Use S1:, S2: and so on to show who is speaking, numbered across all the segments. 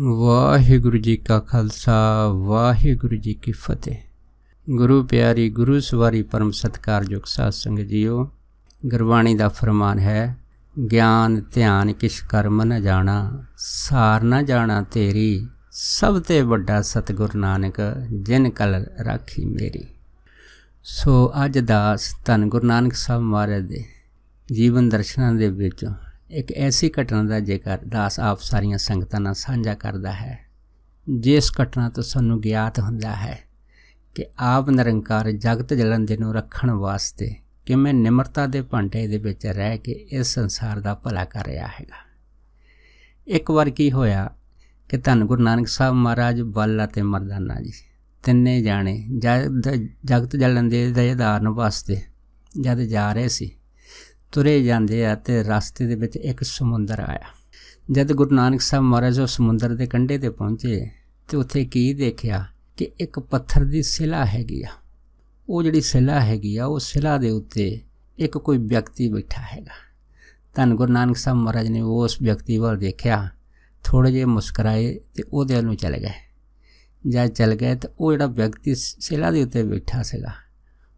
S1: ਵਾਹਿਗੁਰੂ ਜੀ ਕਾ ਖਾਲਸਾ ਵਾਹਿਗੁਰੂ ਜੀ ਕੀ ਫਤਿਹ ਗੁਰੂ ਪਿਆਰੀ ਗੁਰੂ ਸਵਾਰੀ ਪਰਮ ਸਤਕਾਰਯੋਗ ਸਾਧ ਸੰਗਤ ਜੀਓ ਗੁਰਬਾਣੀ ਦਾ ਫਰਮਾਨ ਹੈ ਗਿਆਨ ਧਿਆਨ ਕਿਛ ਕਰਮ ਨ ਜਾਣਾ ਸਾਰ ਨ ਜਾਣਾ ਤੇਰੀ ਸਭ ਤੇ ਵੱਡਾ ਸਤਗੁਰ ਨਾਨਕ ਜਿਨ ਕਲ ਰਾਖੀ ਮੇਰੀ ਸੋ ਅੱਜ ਦਾ ਧੰਨ ਗੁਰੂ ਨਾਨਕ ਸਾਹਿਬ ਮਹਾਰਾਜ ਦੇ ਜੀਵਨ ਦਰਸ਼ਨਾਂ ਦੇ ਵਿੱਚ ਇੱਕ ਐਸੀ ਘਟਨਾ ਦਾ ਜ਼ਿਕਰ ਦਾਸ ਆਪ ਸਾਰੀਆਂ ਸੰਗਤਾਂ ਨਾਲ ਸਾਂਝਾ ਕਰਦਾ ਹੈ ਜਿਸ ਘਟਨਾ ਤੋਂ ਸਾਨੂੰ ਗਿਆਤ ਹੁੰਦਾ ਹੈ ਕਿ ਆਪ ਨਿਰੰਕਾਰ ਜਗਤ ਜਲਨ ਦੇ ਨੂੰ ਰੱਖਣ ਵਾਸਤੇ ਕਿਵੇਂ ਨਿਮਰਤਾ ਦੇ ਭਾਂਡੇ ਦੇ ਵਿੱਚ ਰਹਿ ਕੇ ਇਸ ਸੰਸਾਰ ਦਾ ਭਲਾ ਕਰ ਰਿਹਾ ਹੈਗਾ ਇੱਕ ਵਾਰ ਕੀ ਹੋਇਆ ਕਿ ਧੰਨ ਗੁਰੂ ਨਾਨਕ ਸਾਹਿਬ ਮਹਾਰਾਜ ਬਲ ਅਤੇ ਮਰਦਾਨਾ ਜੀ ਤਿੰਨੇ ਜਾਣੇ ਜਗਤ ਜਲਨ ਦੇ ਦਾਇਦਾਰਨ ਵਾਸਤੇ ਜਦ ਜਾ ਰਹੇ ਸੀ ਤੁਰੇ ਜਾਂਦੇ ਆ ਤੇ ਰਸਤੇ ਦੇ ਵਿੱਚ ਇੱਕ ਸਮੁੰਦਰ ਆਇਆ ਜਦ ਗੁਰੂ ਨਾਨਕ ਸਾਹਿਬ ਮਹਾਰਾਜ ਉਹ ਸਮੁੰਦਰ ਦੇ ਕੰਢੇ ਤੇ ਪਹੁੰਚੇ ਤੇ ਉੱਥੇ ਕੀ ਦੇਖਿਆ ਕਿ ਇੱਕ ਪੱਥਰ ਦੀ ਸਿਲਾ ਹੈਗੀ ਆ ਉਹ ਜਿਹੜੀ ਸਿਲਾ ਹੈਗੀ ਆ ਉਹ ਸਿਲਾ ਦੇ ਉੱਤੇ ਇੱਕ ਕੋਈ ਵਿਅਕਤੀ ਬੈਠਾ ਹੈਗਾ ਤਾਂ ਗੁਰੂ ਨਾਨਕ ਸਾਹਿਬ ਮਹਾਰਾਜ ਨੇ ਉਸ ਵਿਅਕਤੀ ਵੱਲ ਦੇਖਿਆ ਥੋੜੇ ਜਿਹਾ ਮੁਸਕਰਾਏ ਤੇ ਉਹਦੇ ਵੱਲ ਨੂੰ ਚਲੇ ਗਏ ਜਦ ਚਲ ਗਏ ਤਾਂ ਉਹ ਜਿਹੜਾ ਵਿਅਕਤੀ ਸਿਲਾ ਦੇ ਉੱਤੇ ਬੈਠਾ ਸੀਗਾ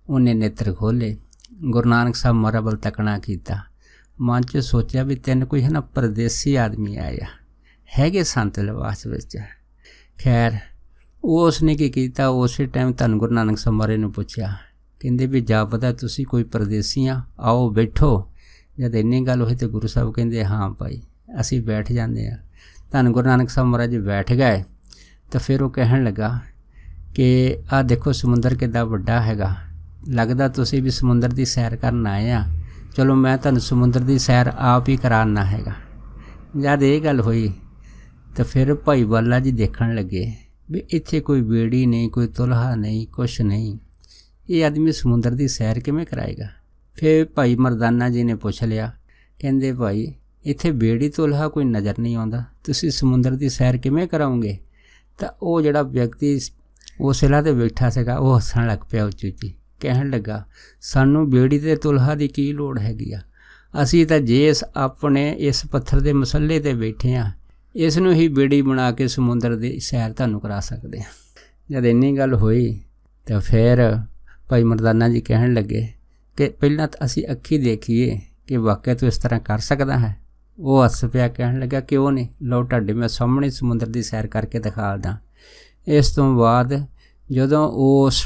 S1: ਉਹਨੇ ਨੇਤਰ ਖੋਲੇ ਗੁਰੂ ਨਾਨਕ ਸਾਹਿਬ ਮਰਬਲ ਤਕਣਾ ਕੀਤਾ ਮਨ 'ਚ ਸੋਚਿਆ ਵੀ ਤਿੰਨ ਕੋਈ ਹੈ ਨਾ ਪਰਦੇਸੀ ਆਦਮੀ ਆਇਆ ਹੈਗੇ ਸੰਤ ਲਵਾਸ ਵਿੱਚ ਖੈਰ ਉਸ ਨੇ ਕੀ ਕੀਤਾ ਉਸੇ ਟਾਈਮ ਧੰਨ ਗੁਰੂ ਨਾਨਕ ਸਾਹਿਬ ਮਹਾਰਾਜ ਨੂੰ ਪੁੱਛਿਆ ਕਹਿੰਦੇ ਵੀ ਜਾਪਦਾ ਤੁਸੀਂ ਕੋਈ ਪਰਦੇਸੀ ਆ ਆਓ ਬੈਠੋ ਜਦ ਇੰਨੀ ਗੱਲ ਹੋਈ ਤੇ ਗੁਰੂ ਸਾਹਿਬ ਕਹਿੰਦੇ ਹਾਂ ਭਾਈ ਅਸੀਂ ਬੈਠ ਜਾਂਦੇ ਆ ਧੰਨ ਗੁਰੂ ਨਾਨਕ ਸਾਹਿਬ ਮਹਾਰਾਜ ਬੈਠ ਗਏ ਤਾਂ ਫਿਰ ਉਹ ਕਹਿਣ ਲੱਗਾ ਕਿ ਆ ਦੇਖੋ ਸਮੁੰਦਰ ਕਿੰਨਾ ਵੱਡਾ ਹੈਗਾ ਲੱਗਦਾ ਤੁਸੀਂ ਵੀ ਸਮੁੰਦਰ ਦੀ ਸੈਰ ਕਰਨ ਆਏ ਆ ਚਲੋ ਮੈਂ ਤੁਹਾਨੂੰ ਸਮੁੰਦਰ ਦੀ ਸੈਰ ਆਪ ਹੀ ਕਰਾਉਣਾ ਹੈਗਾ ਜਦ ਇਹ ਗੱਲ ਹੋਈ ਤਾਂ ਫਿਰ ਭਾਈ ਵਾਲਾ ਜੀ ਦੇਖਣ ਲੱਗੇ ਵੀ ਇੱਥੇ ਕੋਈ ਬੇੜੀ ਨਹੀਂ ਕੋਈ ਤੁਲਹਾ ਨਹੀਂ ਕੁਛ ਨਹੀਂ ਇਹ ਆਦਮੀ ਸਮੁੰਦਰ ਦੀ ਸੈਰ ਕਿਵੇਂ ਕਰਾਏਗਾ ਫਿਰ ਭਾਈ ਮਰਦਾਨਾ ਜੀ ਨੇ ਪੁੱਛ ਲਿਆ ਕਹਿੰਦੇ ਭਾਈ ਇੱਥੇ ਬੇੜੀ ਤੁਲਹਾ ਕੋਈ ਨਜ਼ਰ ਨਹੀਂ ਆਉਂਦਾ ਤੁਸੀਂ ਸਮੁੰਦਰ ਦੀ ਸੈਰ ਕਿਵੇਂ ਕਰਾਉਂਗੇ ਤਾਂ ਉਹ ਜਿਹੜਾ ਵਿਅਕਤੀ ਉਸ ਸਿਲਾ ਤੇ ਬੈਠਾ ਸੀਗਾ ਉਹ ਹੱਸਣ ਲੱਗ ਪਿਆ ਉੱਚੀ ਉੱਚੀ ਕਹਿਣ ਲੱਗਾ ਸਾਨੂੰ ਬੇੜੀ ਤੇ ਤੁਲਹਾ ਦੀ ਕੀ ਲੋੜ ਹੈਗੀ ਆ ਅਸੀਂ ਤਾਂ ਜੇਸ ਆਪਣੇ ਇਸ ਪੱਥਰ ਦੇ ਮਸੱਲੇ ਤੇ ਬੈਠੇ ਆ ਇਸ ਨੂੰ ਹੀ ਬੇੜੀ ਬਣਾ ਕੇ ਸਮੁੰਦਰ ਦੀ ਸੈਰ ਤੁਹਾਨੂੰ ਕਰਾ ਸਕਦੇ ਆ ਜਦ ਇੰਨੀ ਗੱਲ ਹੋਈ ਤਾਂ ਫਿਰ ਭਾਈ ਮਰਦਾਨਾ ਜੀ ਕਹਿਣ ਲੱਗੇ ਕਿ ਪਹਿਲਾਂ ਤਾਂ ਅਸੀਂ ਅੱਖੀ ਦੇਖੀਏ ਕਿ ਵਾਕਿਆ ਤੂੰ ਇਸ ਤਰ੍ਹਾਂ ਕਰ ਸਕਦਾ ਹੈ ਉਹ ਹੱਸ ਪਿਆ ਕਹਿਣ ਲੱਗਾ ਕਿਉਂ ਨਹੀਂ ਲਓ ਟਾਡੇ ਮੈਂ ਸਾਹਮਣੇ ਸਮੁੰਦਰ ਦੀ ਸੈਰ ਕਰਕੇ ਦਿਖਾ ਦਾਂ ਇਸ ਤੋਂ ਬਾਅਦ ਜਦੋਂ ਉਸ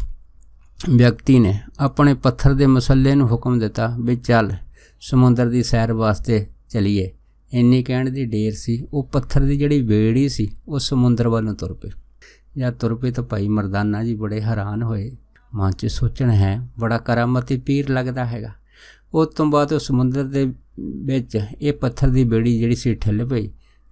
S1: ਵਿਅਕਤੀ ਨੇ ਆਪਣੇ ਪੱਥਰ ਦੇ ਮਸੱਲੇ ਨੂੰ ਹੁਕਮ ਦਿੱਤਾ ਵੀ ਚੱਲ ਸਮੁੰਦਰ ਦੀ ਸੈਰ ਵਾਸਤੇ ਚਲੀਏ ਇੰਨੀ ਕਹਿਣ ਦੀ ਢੇਰ ਸੀ ਉਹ ਪੱਥਰ ਦੀ ਜਿਹੜੀ ਵੇੜੀ ਸੀ ਉਹ ਸਮੁੰਦਰ ਵੱਲ ਨੂੰ ਤੁਰ ਪਈ ਜਾਂ ਤੁਰ ਪਈ ਤਾਂ ਭਾਈ ਮਰਦਾਨਾ ਜੀ ਬੜੇ ਹੈਰਾਨ ਹੋਏ ਮਨ 'ਚ ਸੋਚਣ ਹੈ ਬੜਾ ਕਰਾਮਤੀ ਪੀਰ ਲੱਗਦਾ ਹੈਗਾ ਉਸ ਤੋਂ ਬਾਅਦ ਉਹ ਸਮੁੰਦਰ ਦੇ ਵਿੱਚ ਇਹ ਪੱਥਰ ਦੀ ਬੇੜੀ ਜਿਹੜੀ ਸੀ ਠੱਲ ਪਈ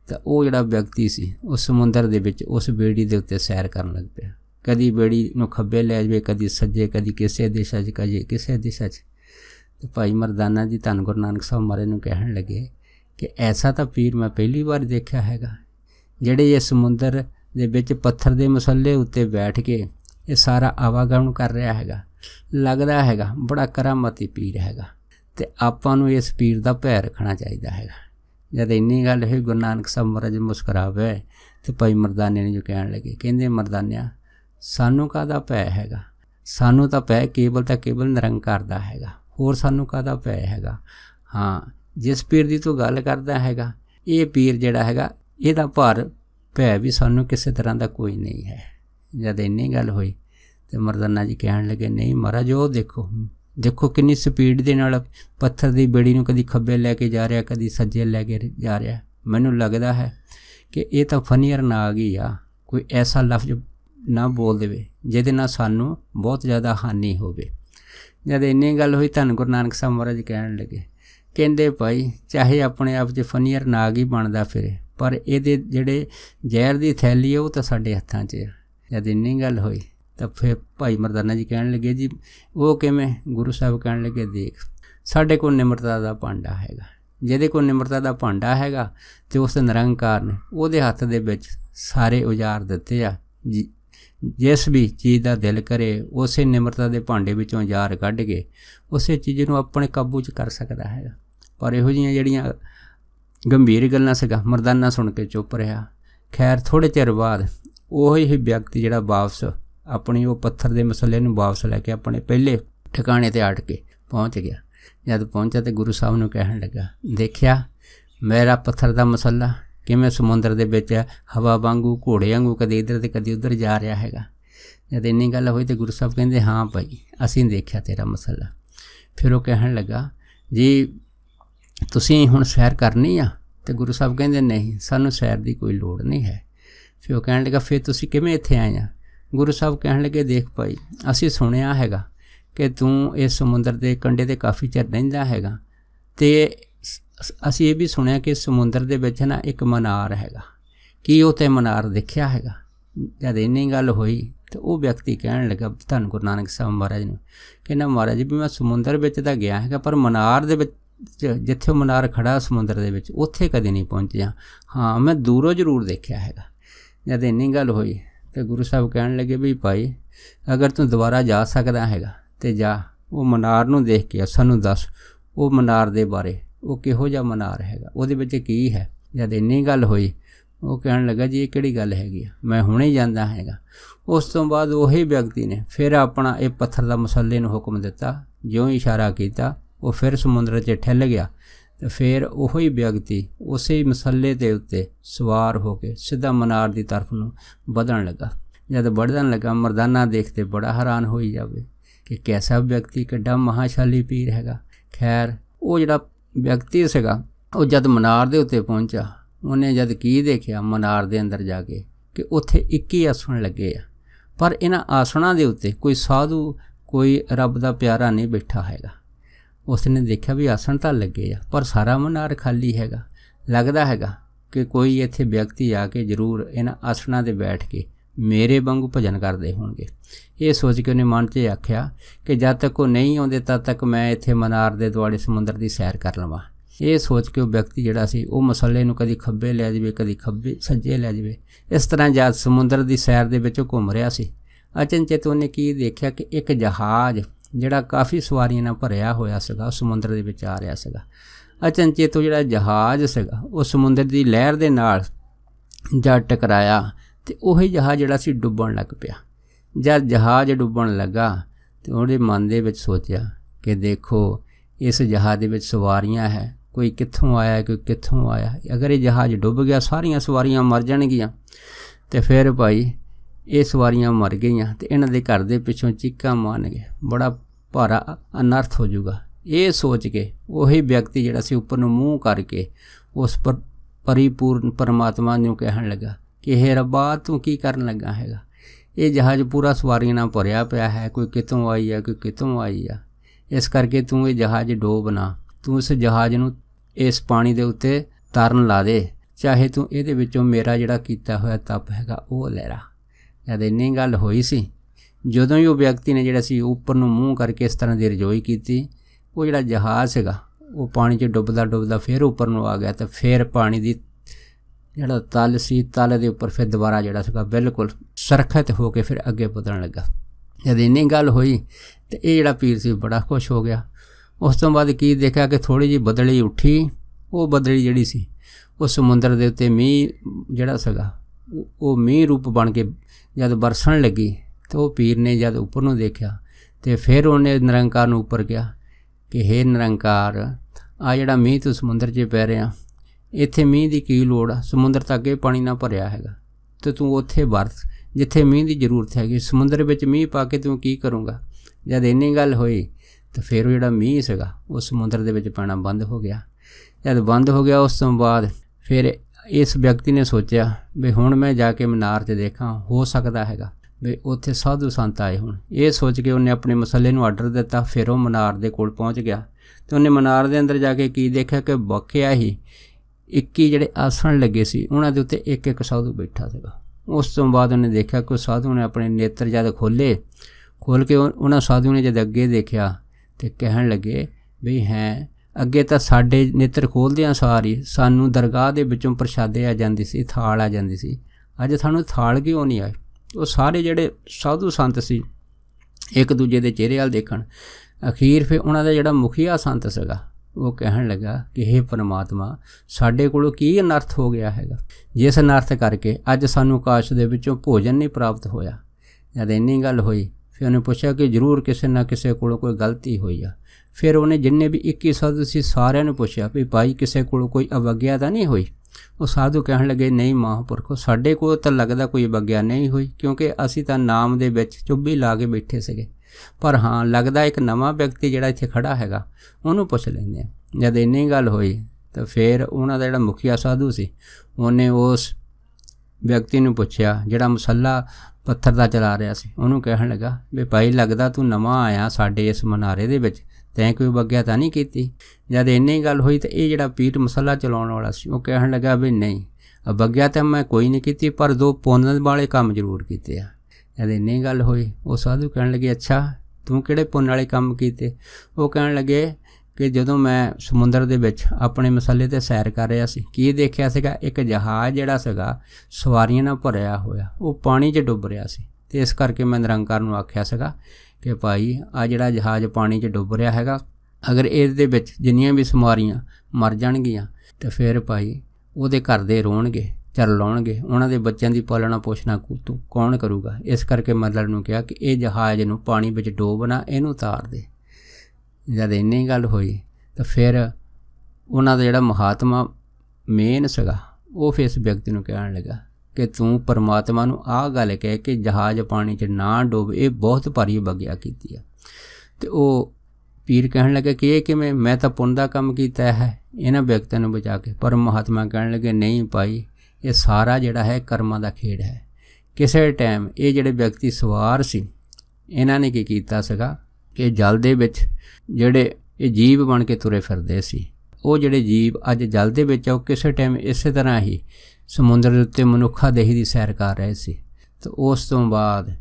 S1: ਤਾਂ ਉਹ ਜਿਹੜਾ ਵਿਅਕਤੀ ਸੀ ਉਹ ਸਮੁੰਦਰ ਦੇ ਵਿੱਚ ਉਸ ਬੇੜੀ ਦੇ ਉੱਤੇ ਸੈਰ ਕਰਨ ਲੱਗ ਪਿਆ ਕਦੀ ਬੇੜੀ ਨੂੰ ਖੱਬੇ ਲੈ ਜਵੇ ਕਦੀ ਸੱਜੇ ਕਦੀ ਕਿਸੇ ਦਿਸ਼ਾ 'ਚ ਕਦੀ ਕਿਸੇ ਦਿਸ਼ਾ 'ਚ ਤੇ ਭਾਈ ਮਰਦਾਨਾ ਜੀ ਧੰਨ ਗੁਰੂ ਨਾਨਕ ਸਾਹਿਬ ਮਾਰੇ ਨੂੰ ਕਹਿਣ ਲੱਗੇ ਕਿ ਐਸਾ ਤਾਂ ਪੀਰ ਮੈਂ ਪਹਿਲੀ ਵਾਰ ਦੇਖਿਆ ਹੈਗਾ ਜਿਹੜੇ ਇਹ ਸਮੁੰਦਰ ਦੇ ਵਿੱਚ ਪੱਥਰ ਦੇ ਮਸੱਲੇ ਉੱਤੇ ਬੈਠ ਕੇ ਇਹ ਸਾਰਾ ਆਵਾਗਮਨ ਕਰ ਰਿਹਾ ਹੈਗਾ ਲੱਗਦਾ ਹੈਗਾ ਬੜਾ ਕਰਾਮਤੀ ਪੀਰ ਹੈਗਾ ਤੇ ਆਪਾਂ ਨੂੰ ਇਸ ਪੀਰ ਦਾ ਭੈ ਰੱਖਣਾ ਚਾਹੀਦਾ ਹੈਗਾ ਜਦ ਇੰਨੀ ਗੱਲ ਹੋਈ ਗੁਰੂ ਨਾਨਕ ਸਾਹਿਬ ਮਹਾਰਾਜ ਮੁਸਕਰਾਵੇ ਤੇ ਭਾਈ ਮਰਦਾਨੇ ਨੇ ਜੋ ਕਹਿਣ ਲੱਗੇ ਕਹਿੰਦੇ ਮਰਦਾਨਿਆ ਸਾਨੂੰ ਕਾਦਾ ਪੈ ਹੈਗਾ ਸਾਨੂੰ ਤਾਂ ਪੈ ਕੇਵਲ ਤਾਂ ਕੇਵਲ ਨਿਰੰਕਾਰ ਦਾ ਹੈਗਾ ਹੋਰ ਸਾਨੂੰ ਕਾਦਾ ਪੈ ਹੈਗਾ ਹਾਂ ਜਿਸ ਪੀਰ ਦੀ ਤੂੰ ਗੱਲ ਕਰਦਾ ਹੈਗਾ ਇਹ ਪੀਰ ਜਿਹੜਾ ਹੈਗਾ ਇਹਦਾ ਭਾਰ ਪੈ ਵੀ ਸਾਨੂੰ ਕਿਸੇ ਤਰ੍ਹਾਂ ਦਾ ਕੋਈ ਨਹੀਂ ਹੈ ਜਦ ਇੰਨੀ ਗੱਲ ਹੋਈ ਤੇ ਮਰਦਾਨਾ ਜੀ ਕਹਿਣ ਲੱਗੇ ਨਹੀਂ ਮਹਾਰਾਜ ਉਹ ਦੇਖੋ ਦੇਖੋ ਕਿੰਨੀ ਸਪੀਡ ਦੇ ਨਾਲ ਪੱਥਰ ਦੀ ਬੇੜੀ ਨੂੰ ਕਦੀ ਖੱਬੇ ਲੈ ਕੇ ਜਾ ਰਿਹਾ ਕਦੀ ਸੱਜੇ ਲੈ ਕੇ ਜਾ ਰਿਹਾ ਮੈਨੂੰ ਲੱਗਦਾ ਹੈ ਕਿ ਇਹ ਤਾਂ ਫਨੀਅਰ ਨਾ ਆ ਗਈ ਆ ਕੋਈ ਐਸਾ ਲਫ਼ਜ਼ ਨਾ ਬੋਲ ਦੇਵੇ ਜਿਹਦੇ ਨਾਲ ਸਾਨੂੰ ਬਹੁਤ ਜ਼ਿਆਦਾ ਹਾਨੀ ਹੋਵੇ ਜਦ ਇੰਨੀ ਗੱਲ ਹੋਈ ਤਾਂ ਗੁਰੂ ਨਾਨਕ ਸਾਹਿਬ ਮਹਾਰਾਜ ਕਹਿਣ ਲੱਗੇ ਕਹਿੰਦੇ ਭਾਈ ਚਾਹੇ ਆਪਣੇ ਆਪ ਜੇ ਫਨੀਅਰ ਨਾਗ ਹੀ ਬਣਦਾ ਫਿਰੇ ਪਰ ਇਹਦੇ ਜਿਹੜੇ ਜ਼ਹਿਰ ਦੀ ਥੈਲੀ ਹੈ ਉਹ ਤਾਂ ਸਾਡੇ ਹੱਥਾਂ 'ਚ ਹੈ ਜਦ ਇੰਨੀ ਗੱਲ ਹੋਈ ਤਾਂ ਫਿਰ ਭਾਈ ਮਰਦਾਨਾ ਜੀ ਕਹਿਣ ਲੱਗੇ ਜੀ ਉਹ ਕਿਵੇਂ ਗੁਰੂ ਸਾਹਿਬ ਕਹਿਣ ਲੱਗੇ ਦੇਖ ਸਾਡੇ ਕੋਲ ਨਿਮਰਤਾ ਦਾ ਭਾਂਡਾ ਹੈਗਾ ਜਿਹਦੇ ਕੋਲ ਨਿਮਰਤਾ ਦਾ ਭਾਂਡਾ ਹੈਗਾ ਤੇ ਉਸ ਨਿਰੰਕਾਰ ਨੇ ਉਹਦੇ ਹੱਥ ਦੇ ਵਿੱਚ ਸਾਰੇ ਉਜਾਰ ਦਿੱਤੇ ਆ ਜੀ ਜਿਸ ਵੀ ਚੀਜ਼ ਦਾ ਦਿਲ ਕਰੇ ਉਸੇ ਨਿਮਰਤਾ ਦੇ ਭਾਂਡੇ ਵਿੱਚੋਂ ਯਾਰ ਕੱਢ ਕੇ ਉਸੇ ਚੀਜ਼ ਨੂੰ ਆਪਣੇ ਕਾਬੂ 'ਚ ਕਰ ਸਕਦਾ ਹੈ ਪਰ ਇਹੋ ਜੀਆਂ ਜਿਹੜੀਆਂ ਗੰਭੀਰ ਗੱਲਾਂ ਸਗਾ ਮਰਦਾਨਾ ਸੁਣ ਕੇ ਚੁੱਪ ਰਿਹਾ ਖੈਰ ਥੋੜੇ ਚਿਰ ਬਾਅਦ ਉਹ ਹੀ ਵਿਅਕਤੀ ਜਿਹੜਾ ਵਾਪਸ ਆਪਣੀ ਉਹ ਪੱਥਰ ਦੇ ਮਸਲੇ ਨੂੰ ਵਾਪਸ ਲੈ ਕੇ ਆਪਣੇ ਪਹਿਲੇ ਠਿਕਾਣੇ ਤੇ ਆੜ ਕੇ ਪਹੁੰਚ ਗਿਆ ਜਦ ਪਹੁੰਚਿਆ ਤੇ ਗੁਰੂ ਸਾਹਿਬ ਨੂੰ ਕਹਿਣ ਲੱਗਾ ਦੇਖਿਆ ਮੇਰਾ ਪੱਥਰ ਦਾ ਮਸਲਾ ਕਿਵੇਂ ਸਮੁੰਦਰ ਦੇ ਵਿੱਚ ਹਵਾ ਵਾਂਗੂ ਘੋੜੇ ਵਾਂਗੂ ਕਦੇ ਇੱਧਰ ਤੇ ਕਦੇ ਉੱਧਰ ਜਾ ਰਿਹਾ ਹੈਗਾ ਜਦ ਇੰਨੀ ਗੱਲ ਹੋਈ ਤੇ ਗੁਰੂ ਸਾਹਿਬ ਕਹਿੰਦੇ ਹਾਂ ਭਾਈ ਅਸੀਂ ਦੇਖਿਆ ਤੇਰਾ ਮਸਲਾ ਫਿਰ ਉਹ ਕਹਿਣ ਲੱਗਾ ਜੀ ਤੁਸੀਂ ਹੁਣ ਸੈਰ ਕਰਨੀ ਆ ਤੇ ਗੁਰੂ ਸਾਹਿਬ ਕਹਿੰਦੇ ਨਹੀਂ ਸਾਨੂੰ ਸੈਰ ਦੀ ਕੋਈ ਲੋੜ ਨਹੀਂ ਹੈ ਫਿਰ ਉਹ ਕਹਿਣ ਲੱਗਾ ਫਿਰ ਤੁਸੀਂ ਕਿਵੇਂ ਇੱਥੇ ਆਏ ਆ ਗੁਰੂ ਸਾਹਿਬ ਕਹਿਣ ਲੱਗੇ ਦੇਖ ਭਾਈ ਅਸੀਂ ਸੁਣਿਆ ਹੈਗਾ ਕਿ ਤੂੰ ਇਸ ਸਮੁੰਦਰ ਦੇ ਕੰਢੇ ਤੇ ਕਾਫੀ ਚਿਰ ਰਹਿੰਦਾ ਹੈਗਾ ਤੇ ਅਸੀਂ ਇਹ ਵੀ ਸੁਣਿਆ ਕਿ ਸਮੁੰਦਰ ਦੇ ਵਿੱਚ ਨਾ ਇੱਕ ਮਨਾਰ ਹੈਗਾ ਕੀ ਉਹ ਤੇ ਮਨਾਰ ਦੇਖਿਆ ਹੈਗਾ ਜਦ ਇੰਨੀ ਗੱਲ ਹੋਈ ਤੇ ਉਹ ਵਿਅਕਤੀ ਕਹਿਣ ਲੱਗਾ ਧੰਨ ਗੁਰੂ ਨਾਨਕ ਸਾਹਿਬ ਮਹਾਰਾਜ ਨੂੰ ਕਹਿੰਦਾ ਮਹਾਰਾਜ ਵੀ ਮੈਂ ਸਮੁੰਦਰ ਵਿੱਚ ਤਾਂ ਗਿਆ ਹੈਗਾ ਪਰ ਮਨਾਰ ਦੇ ਵਿੱਚ ਜਿੱਥੇ ਉਹ ਮਨਾਰ ਖੜਾ ਸਮੁੰਦਰ ਦੇ ਵਿੱਚ ਉੱਥੇ ਕਦੇ ਨਹੀਂ ਪਹੁੰਚਿਆ ਹਾਂ ਮੈਂ ਦੂਰੋਂ ਜ਼ਰੂਰ ਦੇਖਿਆ ਹੈਗਾ ਜਦ ਇੰਨੀ ਗੱਲ ਹੋਈ ਤੇ ਗੁਰੂ ਸਾਹਿਬ ਕਹਿਣ ਲੱਗੇ ਵੀ ਭਾਈ ਅਗਰ ਤੂੰ ਦੁਬਾਰਾ ਜਾ ਸਕਦਾ ਹੈਗਾ ਤੇ ਜਾ ਉਹ ਮਨਾਰ ਨੂੰ ਦੇਖ ਕੇ ਸਾਨੂੰ ਦੱਸ ਉਹ ਮਨਾਰ ਦੇ ਬਾਰੇ ਉਹ ਕਿਹੋ ਜਿਹਾ ਮਨਾਰ ਹੈਗਾ ਉਹਦੇ ਵਿੱਚ ਕੀ ਹੈ ਜਦ ਇੰਨੀ ਗੱਲ ਹੋਈ ਉਹ ਕਹਿਣ ਲੱਗਾ ਜੀ ਇਹ ਕਿਹੜੀ ਗੱਲ ਹੈਗੀ ਮੈਂ ਹੁਣੇ ਜਾਂਦਾ ਹੈਗਾ ਉਸ ਤੋਂ ਬਾਅਦ ਉਹੀ ਵਿਅਕਤੀ ਨੇ ਫਿਰ ਆਪਣਾ ਇਹ ਪੱਥਰ ਦਾ ਮਸੱਲੇ ਨੂੰ ਹੁਕਮ ਦਿੱਤਾ ਜਿਉਂ ਇਸ਼ਾਰਾ ਕੀਤਾ ਉਹ ਫਿਰ ਸਮੁੰਦਰ 'ਚ ਠੱਲ ਗਿਆ ਤੇ ਫਿਰ ਉਹੀ ਵਿਅਕਤੀ ਉਸੇ ਮਸੱਲੇ ਦੇ ਉੱਤੇ ਸਵਾਰ ਹੋ ਕੇ ਸਿੱਧਾ ਮਨਾਰ ਦੀ ਤਰਫ ਨੂੰ ਵਧਣ ਲੱਗਾ ਜਦ ਵਧਣ ਲੱਗਾ ਮਰਦਾਨਾ ਦੇਖਦੇ ਬੜਾ ਹੈਰਾਨ ਹੋਈ ਜਾਵੇ ਕਿ ਕਿਹਦਾ ਵਿਅਕਤੀ ਕਿੱਡਾ ਮਹਾਸ਼ਾਲੀ ਪੀਰ ਹੈਗਾ ਖੈਰ ਉਹ ਜਿਹੜਾ ਵਿਅਕਤੀ ਸੀਗਾ ਉਹ ਜਦ ਮਨਾਰ ਦੇ ਉੱਤੇ ਪਹੁੰਚਾ ਉਹਨੇ ਜਦ ਕੀ ਦੇਖਿਆ ਮਨਾਰ ਦੇ ਅੰਦਰ ਜਾ ਕੇ ਕਿ ਉੱਥੇ 21 ਆਸਣ ਲੱਗੇ ਆ ਪਰ ਇਹਨਾਂ ਆਸਣਾਂ ਦੇ ਉੱਤੇ ਕੋਈ ਸਾਧੂ ਕੋਈ ਰੱਬ ਦਾ ਪਿਆਰਾ ਨਹੀਂ ਬੈਠਾ ਹੈਗਾ ਉਸਨੇ ਦੇਖਿਆ ਵੀ ਆਸਣ ਤਾਂ ਲੱਗੇ ਆ ਪਰ ਸਾਰਾ ਮਨਾਰ ਖਾਲੀ ਹੈਗਾ ਲੱਗਦਾ ਹੈਗਾ ਕਿ ਕੋਈ ਇੱਥੇ ਵਿਅਕਤੀ ਆ ਕੇ ਜ਼ਰੂਰ ਇਹਨਾਂ ਆਸਣਾਂ ਦੇ ਬੈਠ ਕੇ ਮੇਰੇ ਵਾਂਗੂ ਭਜਨ ਕਰਦੇ ਹੋਣਗੇ ਇਹ ਸੋਚ ਕੇ ਉਹਨੇ ਮਨ 'ਚ ਆਖਿਆ ਕਿ ਜਦ ਤੱਕ ਉਹ ਨਹੀਂ ਆਉਂਦੇ ਤਦ ਤੱਕ ਮੈਂ ਇੱਥੇ ਮਨਾਰ ਦੇ ਦੁਆਲੇ ਸਮੁੰਦਰ ਦੀ ਸੈਰ ਕਰ ਲਵਾਂ ਇਹ ਸੋਚ ਕੇ ਉਹ ਵਿਅਕਤੀ ਜਿਹੜਾ ਸੀ ਉਹ ਮਸੱਲੇ ਨੂੰ ਕਦੀ ਖੱਬੇ ਲੈ ਜਾਵੇ ਕਦੀ ਖੱਬੇ ਸੱਜੇ ਲੈ ਜਾਵੇ ਇਸ ਤਰ੍ਹਾਂ ਜਦ ਸਮੁੰਦਰ ਦੀ ਸੈਰ ਦੇ ਵਿੱਚ ਘੁੰਮ ਰਿਹਾ ਸੀ ਅਚਨਚੇਤ ਉਹਨੇ ਕੀ ਦੇਖਿਆ ਕਿ ਇੱਕ ਜਹਾਜ਼ ਜਿਹੜਾ ਕਾਫੀ ਸਵਾਰੀਆਂ ਨਾਲ ਭਰਿਆ ਹੋਇਆ ਸੀਗਾ ਸਮੁੰਦਰ ਦੇ ਵਿੱਚ ਆ ਰਿਹਾ ਸੀਗਾ ਅਚਨਚੇਤ ਉਹ ਜਿਹੜਾ ਜਹਾਜ਼ ਸੀਗਾ ਉਹ ਸਮੁੰਦਰ ਦੀ ਲਹਿਰ ਦੇ ਨਾਲ ਜਾ ਟਕਰਾਇਆ ਤੇ ਉਹੀ ਜਹਾਜ਼ ਜਿਹੜਾ ਸੀ ਡੁੱਬਣ ਲੱਗ ਪਿਆ ਜਦ ਜਹਾਜ਼ ਡੁੱਬਣ ਲੱਗਾ ਤੇ ਉਹਦੇ ਮਨ ਦੇ ਵਿੱਚ ਸੋਚਿਆ ਕਿ ਦੇਖੋ ਇਸ ਜਹਾਜ਼ ਦੇ ਵਿੱਚ ਸਵਾਰੀਆਂ ਹੈ ਕੋਈ ਕਿੱਥੋਂ ਆਇਆ ਕੋਈ ਕਿੱਥੋਂ ਆਇਆ ਅਗਰ ਇਹ ਜਹਾਜ਼ ਡੁੱਬ ਗਿਆ ਸਾਰੀਆਂ ਸਵਾਰੀਆਂ ਮਰ ਜਾਣਗੀਆਂ ਤੇ ਫਿਰ ਭਾਈ ਇਹ ਸਵਾਰੀਆਂ ਮਰ ਗਈਆਂ ਤੇ ਇਹਨਾਂ ਦੇ ਘਰ ਦੇ ਪਿੱਛੋਂ ਚੀਕਾਂ ਮਾਰਨਗੇ ਬੜਾ ਭਾਰਾ ਅਨਰਥ ਹੋ ਜਾਊਗਾ ਇਹ ਸੋਚ ਕੇ ਉਹੀ ਵਿਅਕਤੀ ਜਿਹੜਾ ਸੀ ਉੱਪਰ ਨੂੰ ਮੂੰਹ ਕਰਕੇ ਉਸ ਪਰ ਪਰਿਪੂਰਨ ਪਰਮਾਤਮਾ ਨੂੰ ਕਹਿਣ ਲੱਗਾ ਕਿ ਇਹ ਰੱਬਾ ਤੂੰ ਕੀ ਕਰਨ ਲੱਗਾ ਹੈਗਾ ਇਹ ਜਹਾਜ਼ ਪੂਰਾ ਸਵਾਰੀਆਂ ਨਾਲ ਭਰਿਆ ਪਿਆ ਹੈ ਕੋਈ ਕਿਤੋਂ ਆਈ ਆ ਕੋਈ ਕਿਤੋਂ ਆਈ ਆ ਇਸ ਕਰਕੇ ਤੂੰ ਇਹ ਜਹਾਜ਼ ਡੋਬ ਨਾ ਤੂੰ ਇਸ ਜਹਾਜ਼ ਨੂੰ ਇਸ ਪਾਣੀ ਦੇ ਉੱਤੇ ਤਰਨ ਲਾ ਦੇ ਚਾਹੇ ਤੂੰ ਇਹਦੇ ਵਿੱਚੋਂ ਮੇਰਾ ਜਿਹੜਾ ਕੀਤਾ ਹੋਇਆ ਤਪ ਹੈਗਾ ਉਹ ਲੈ ਰਾ ਜਦ ਇੰਨੀ ਗੱਲ ਹੋਈ ਸੀ ਜਦੋਂ ਹੀ ਉਹ ਵਿਅਕਤੀ ਨੇ ਜਿਹੜਾ ਸੀ ਉੱਪਰ ਨੂੰ ਮੂੰਹ ਕਰਕੇ ਇਸ ਤਰ੍ਹਾਂ ਦੀ ਰਜੋਈ ਕੀਤੀ ਉਹ ਜਿਹੜਾ ਜਹਾਜ਼ ਹੈਗਾ ਉਹ ਪਾਣੀ 'ਚ ਡੁੱਬਦਾ ਡੁੱਬਦਾ ਫੇਰ ਉੱਪਰ ਨੂੰ ਆ ਗਿਆ ਤੇ ਫੇਰ ਪਾਣੀ ਦੀ ਜਿਹੜਾ ਤਲ ਸੀ ਤਲ ਦੇ ਉੱਪਰ ਫਿਰ ਦੁਬਾਰਾ ਜਿਹੜਾ ਸੀਗਾ ਬਿਲਕੁਲ ਸਰਖਤ ਹੋ ਕੇ ਫਿਰ ਅੱਗੇ ਵਧਣ ਲੱਗਾ ਜਦ ਇੰਨੀ ਗੱਲ ਹੋਈ ਤੇ ਇਹ ਜਿਹੜਾ ਪੀਰ ਸੀ ਬੜਾ ਖੁਸ਼ ਹੋ ਗਿਆ ਉਸ ਤੋਂ ਬਾਅਦ ਕੀ ਦੇਖਿਆ ਕਿ ਥੋੜੀ ਜੀ ਬਦਲੀ ਉੱਠੀ ਉਹ ਬਦਲੀ ਜਿਹੜੀ ਸੀ ਉਹ ਸਮੁੰਦਰ ਦੇ ਉੱਤੇ ਮੀਂਹ ਜਿਹੜਾ ਸੀਗਾ ਉਹ ਮੀਂਹ ਰੂਪ ਬਣ ਕੇ ਜਦ ਬਰਸਣ ਲੱਗੀ ਤੇ ਉਹ ਪੀਰ ਨੇ ਜਦ ਉੱਪਰ ਨੂੰ ਦੇਖਿਆ ਤੇ ਫਿਰ ਉਹਨੇ ਨਿਰੰਕਾਰ ਨੂੰ ਉੱਪਰ ਗਿਆ ਕਿ हे ਨਿਰੰਕਾਰ ਆ ਜਿਹੜਾ ਮੀਂਹ ਤੂੰ ਸਮੁੰਦਰ 'ਚ ਪੈ ਰਿਹਾ ਇੱਥੇ ਮੀਂਹ ਦੀ ਕੀ ਲੋੜ ਆ ਸਮੁੰਦਰ ਤਾਂ ਅੱਗੇ ਪਾਣੀ ਨਾਲ ਭਰਿਆ ਹੈਗਾ ਤੇ ਤੂੰ ਉੱਥੇ ਵਰਤ ਜਿੱਥੇ ਮੀਂਹ ਦੀ ਜ਼ਰੂਰਤ ਹੈਗੀ ਸਮੁੰਦਰ ਵਿੱਚ ਮੀਂਹ ਪਾ ਕੇ ਤੂੰ ਕੀ ਕਰੂੰਗਾ ਜਦ ਇੰਨੀ ਗੱਲ ਹੋਈ ਤਾਂ ਫਿਰ ਉਹ ਜਿਹੜਾ ਮੀਂਹ ਸੀਗਾ ਉਹ ਸਮੁੰਦਰ ਦੇ ਵਿੱਚ ਪੈਣਾ ਬੰਦ ਹੋ ਗਿਆ ਜਦ ਬੰਦ ਹੋ ਗਿਆ ਉਸ ਤੋਂ ਬਾਅਦ ਫਿਰ ਇਸ ਵਿਅਕਤੀ ਨੇ ਸੋਚਿਆ ਵੀ ਹੁਣ ਮੈਂ ਜਾ ਕੇ ਮਨਾਰ 'ਚ ਦੇਖਾਂ ਹੋ ਸਕਦਾ ਹੈਗਾ ਵੀ ਉੱਥੇ ਸਾਧੂ ਸੰਤ ਆਏ ਹੁਣ ਇਹ ਸੋਚ ਕੇ ਉਹਨੇ ਆਪਣੇ ਮਸੱਲੇ ਨੂੰ ਆਰਡਰ ਦਿੱਤਾ ਫਿਰ ਉਹ ਮਨਾਰ ਦੇ ਕੋਲ ਪਹੁੰਚ ਗਿਆ ਤੇ ਉਹਨੇ ਮਨਾਰ ਦੇ ਅੰਦਰ ਜਾ ਕੇ ਕੀ ਦੇਖਿਆ ਕਿ ਬੱਕਿਆ ਹੀ 21 ਜਿਹੜੇ ਆਸਣ ਲੱਗੇ ਸੀ ਉਹਨਾਂ ਦੇ ਉੱਤੇ ਇੱਕ ਇੱਕ ਸਾਧੂ ਬੈਠਾ ਸੀਗਾ ਉਸ ਤੋਂ ਬਾਅਦ ਉਹਨੇ ਦੇਖਿਆ ਕਿ ਸਾਧੂ ਨੇ ਆਪਣੇ ਨੇਤਰ ਜਦ ਖੋਲੇ ਖੋਲ ਕੇ ਉਹਨਾਂ ਸਾਧੂ ਨੇ ਜਦ ਅੱਗੇ ਦੇਖਿਆ ਤੇ ਕਹਿਣ ਲੱਗੇ ਵੀ ਹੈ ਅੱਗੇ ਤਾਂ ਸਾਡੇ ਨੇਤਰ ਖੋਲਦੇ ਆਂ ਸਾਰੀ ਸਾਨੂੰ ਦਰਗਾਹ ਦੇ ਵਿੱਚੋਂ ਪ੍ਰਸ਼ਾਦੇ ਆ ਜਾਂਦੀ ਸੀ ਥਾਲ ਆ ਜਾਂਦੀ ਸੀ ਅੱਜ ਸਾਨੂੰ ਥਾਲ ਕਿਉਂ ਨਹੀਂ ਆਈ ਉਹ ਸਾਰੇ ਜਿਹੜੇ ਸਾਧੂ ਸੰਤ ਸੀ ਇੱਕ ਦੂਜੇ ਦੇ ਚਿਹਰੇ ਵਾਲ ਦੇਖਣ ਅਖੀਰ ਫੇ ਉਹਨਾਂ ਦਾ ਜਿਹੜਾ ਮੁਖੀਆ ਸੰਤ ਸੀਗਾ ਉਹ ਕਹਿਣ ਲੱਗਾ ਕਿ हे ਪਰਮਾਤਮਾ ਸਾਡੇ ਕੋਲੋਂ ਕੀ ਅਨਰਥ ਹੋ ਗਿਆ ਹੈਗਾ ਜਿਸ ਅਨਰਥ ਕਰਕੇ ਅੱਜ ਸਾਨੂੰ ਆਕਾਸ਼ ਦੇ ਵਿੱਚੋਂ ਭੋਜਨ ਨਹੀਂ ਪ੍ਰਾਪਤ ਹੋਇਆ ਜਦ ਇੰਨੀ ਗੱਲ ਹੋਈ ਫਿਰ ਉਹਨੇ ਪੁੱਛਿਆ ਕਿ ਜ਼ਰੂਰ ਕਿਸੇ ਨਾ ਕਿਸੇ ਕੋਲੋਂ ਕੋਈ ਗਲਤੀ ਹੋਈ ਆ ਫਿਰ ਉਹਨੇ ਜਿੰਨੇ ਵੀ 21 ਸਾਧੂ ਸੀ ਸਾਰਿਆਂ ਨੂੰ ਪੁੱਛਿਆ ਵੀ ਭਾਈ ਕਿਸੇ ਕੋਲੋਂ ਕੋਈ ਅਵਗਿਆ ਤਾਂ ਨਹੀਂ ਹੋਈ ਉਹ ਸਾਧੂ ਕਹਿਣ ਲੱਗੇ ਨਹੀਂ ਮਹਾਂਪੁਰਖੋ ਸਾਡੇ ਕੋਲ ਤਾਂ ਲੱਗਦਾ ਕੋਈ ਅਵਗਿਆ ਨਹੀਂ ਹੋਈ ਕਿਉਂਕਿ ਅਸੀਂ ਤਾਂ ਨਾਮ ਦੇ ਵਿੱਚ ਚੁੱਭੀ ਲਾ ਕੇ ਬੈਠੇ ਸੀਗੇ ਪਰ ਹਾਂ ਲੱਗਦਾ ਇੱਕ ਨਵਾਂ ਵਿਅਕਤੀ ਜਿਹੜਾ ਇੱਥੇ ਖੜਾ ਹੈਗਾ ਉਹਨੂੰ ਪੁੱਛ ਲੈਂਦੇ ਆ ਜਦ ਇੰਨੀ ਗੱਲ ਹੋਈ ਤਾਂ ਫਿਰ ਉਹਨਾਂ ਦਾ ਜਿਹੜਾ ਮੁਖੀਆ ਸਾਧੂ ਸੀ ਉਹਨੇ ਉਸ ਵਿਅਕਤੀ ਨੂੰ ਪੁੱਛਿਆ ਜਿਹੜਾ ਮਸੱਲਾ ਪੱਥਰ ਦਾ ਚਲਾ ਰਿਹਾ ਸੀ ਉਹਨੂੰ ਕਹਿਣ ਲੱਗਾ ਵੀ ਭਾਈ ਲੱਗਦਾ ਤੂੰ ਨਵਾਂ ਆਇਆ ਸਾਡੇ ਇਸ ਮਨਾਰੇ ਦੇ ਵਿੱਚ ਤੈਂ ਕੋਈ ਬੱਗਿਆ ਤਾਂ ਨਹੀਂ ਕੀਤੀ ਜਦ ਇੰਨੀ ਗੱਲ ਹੋਈ ਤਾਂ ਇਹ ਜਿਹੜਾ ਪੀਟ ਮਸੱਲਾ ਚਲਾਉਣ ਵਾਲਾ ਸੀ ਉਹ ਕਹਿਣ ਲੱਗਾ ਵੀ ਨਹੀਂ ਅਬੱਗਿਆ ਤਾਂ ਮੈਂ ਕੋਈ ਨਹੀਂ ਕੀਤੀ ਪਰ ਦੋ ਪੁੰਨ ਵਾਲੇ ਕੰਮ ਜ਼ਰੂਰ ਕੀਤੇ ਆ ਜਦ ਨਹੀਂ ਗੱਲ ਹੋਈ ਉਹ ਸਾਧੂ ਕਹਿਣ ਲੱਗੇ ਅੱਛਾ ਤੂੰ ਕਿਹੜੇ ਪੁੰਨ ਵਾਲੇ ਕੰਮ ਕੀਤੇ ਉਹ ਕਹਿਣ ਲੱਗੇ ਕਿ ਜਦੋਂ ਮੈਂ ਸਮੁੰਦਰ ਦੇ ਵਿੱਚ ਆਪਣੇ ਮਸਾਲੇ ਤੇ ਸੈਰ ਕਰ ਰਿਹਾ ਸੀ ਕੀ ਦੇਖਿਆ ਸੀਗਾ ਇੱਕ ਜਹਾਜ਼ ਜਿਹੜਾ ਸੀਗਾ ਸਵਾਰੀਆਂ ਨਾਲ ਭਰਿਆ ਹੋਇਆ ਉਹ ਪਾਣੀ 'ਚ ਡੁੱਬ ਰਿਹਾ ਸੀ ਤੇ ਇਸ ਕਰਕੇ ਮੈਂ ਨਿਰੰਕਾਰ ਨੂੰ ਆਖਿਆ ਸੀਗਾ ਕਿ ਭਾਈ ਆ ਜਿਹੜਾ ਜਹਾਜ਼ ਪਾਣੀ 'ਚ ਡੁੱਬ ਰਿਹਾ ਹੈਗਾ ਅਗਰ ਇਸ ਦੇ ਵਿੱਚ ਜਿੰਨੀਆਂ ਵੀ ਸਵਾਰੀਆਂ ਮਰ ਜਾਣਗੀਆਂ ਤੇ ਫਿਰ ਭਾਈ ਉਹਦੇ ਘਰ ਦੇ ਰੋਣਗੇ ਚਰ ਲਾਉਣਗੇ ਉਹਨਾਂ ਦੇ ਬੱਚਿਆਂ ਦੀ ਪਾਲਣਾ ਪੋਸ਼ਣਾ ਕੌਣ ਕਰੂਗਾ ਇਸ ਕਰਕੇ ਮਰਲਰ ਨੂੰ ਕਿਹਾ ਕਿ ਇਹ ਜਹਾਜ਼ ਨੂੰ ਪਾਣੀ ਵਿੱਚ ਡੋਬਣਾ ਇਹਨੂੰ ਤਾਰ ਦੇ ਜਦ ਇੰਨੀ ਗੱਲ ਹੋਈ ਤਾਂ ਫਿਰ ਉਹਨਾਂ ਦਾ ਜਿਹੜਾ ਮਹਾਤਮਾ ਮੇਨ ਸਗਾ ਉਹ ਫਿਰ ਇਸ ਵਿਅਕਤੀ ਨੂੰ ਕਹਿਣ ਲੱਗਾ ਕਿ ਤੂੰ ਪਰਮਾਤਮਾ ਨੂੰ ਆਹ ਗੱਲ ਕਹਿ ਕੇ ਜਹਾਜ਼ ਪਾਣੀ 'ਚ ਨਾ ਡੋਬ ਇਹ ਬਹੁਤ ਭਾਰੀ ਬਗਿਆ ਕੀਤੀ ਆ ਤੇ ਉਹ ਪੀਰ ਕਹਿਣ ਲੱਗਾ ਕਿ ਇਹ ਕਿਵੇਂ ਮੈਂ ਤਾਂ ਪੁੰਨ ਦਾ ਕੰਮ ਕੀਤਾ ਹੈ ਇਹਨਾਂ ਵਿਅਕਤੀਆਂ ਨੂੰ ਬਚਾ ਕੇ ਪਰ ਮਹਾਤਮਾ ਕਹਿਣ ਲੱਗੇ ਨਹੀਂ ਭਾਈ ਇਹ ਸਾਰਾ ਜਿਹੜਾ ਹੈ ਕਰਮਾਂ ਦਾ ਖੇਡ ਹੈ ਕਿਸੇ ਟਾਈਮ ਇਹ ਜਿਹੜੇ ਵਿਅਕਤੀ ਸਵਾਰ ਸੀ ਇਹਨਾਂ ਨੇ ਕੀ ਕੀਤਾ ਸੀਗਾ ਕਿ ਜਲ ਦੇ ਵਿੱਚ ਜਿਹੜੇ ਇਹ ਜੀਵ ਬਣ ਕੇ ਤੁਰੇ ਫਿਰਦੇ ਸੀ ਉਹ ਜਿਹੜੇ ਜੀਵ ਅੱਜ ਜਲ ਦੇ ਵਿੱਚ ਆ ਕਿਸੇ ਟਾਈਮ ਇਸੇ ਤਰ੍ਹਾਂ ਹੀ ਸਮੁੰਦਰ ਦੇ ਉੱਤੇ ਮਨੁੱਖਾ ਦੇਹੀ ਦੀ ਸੈਰ ਕਰ ਰਹੇ ਸੀ ਤੇ ਉਸ ਤੋਂ ਬਾਅਦ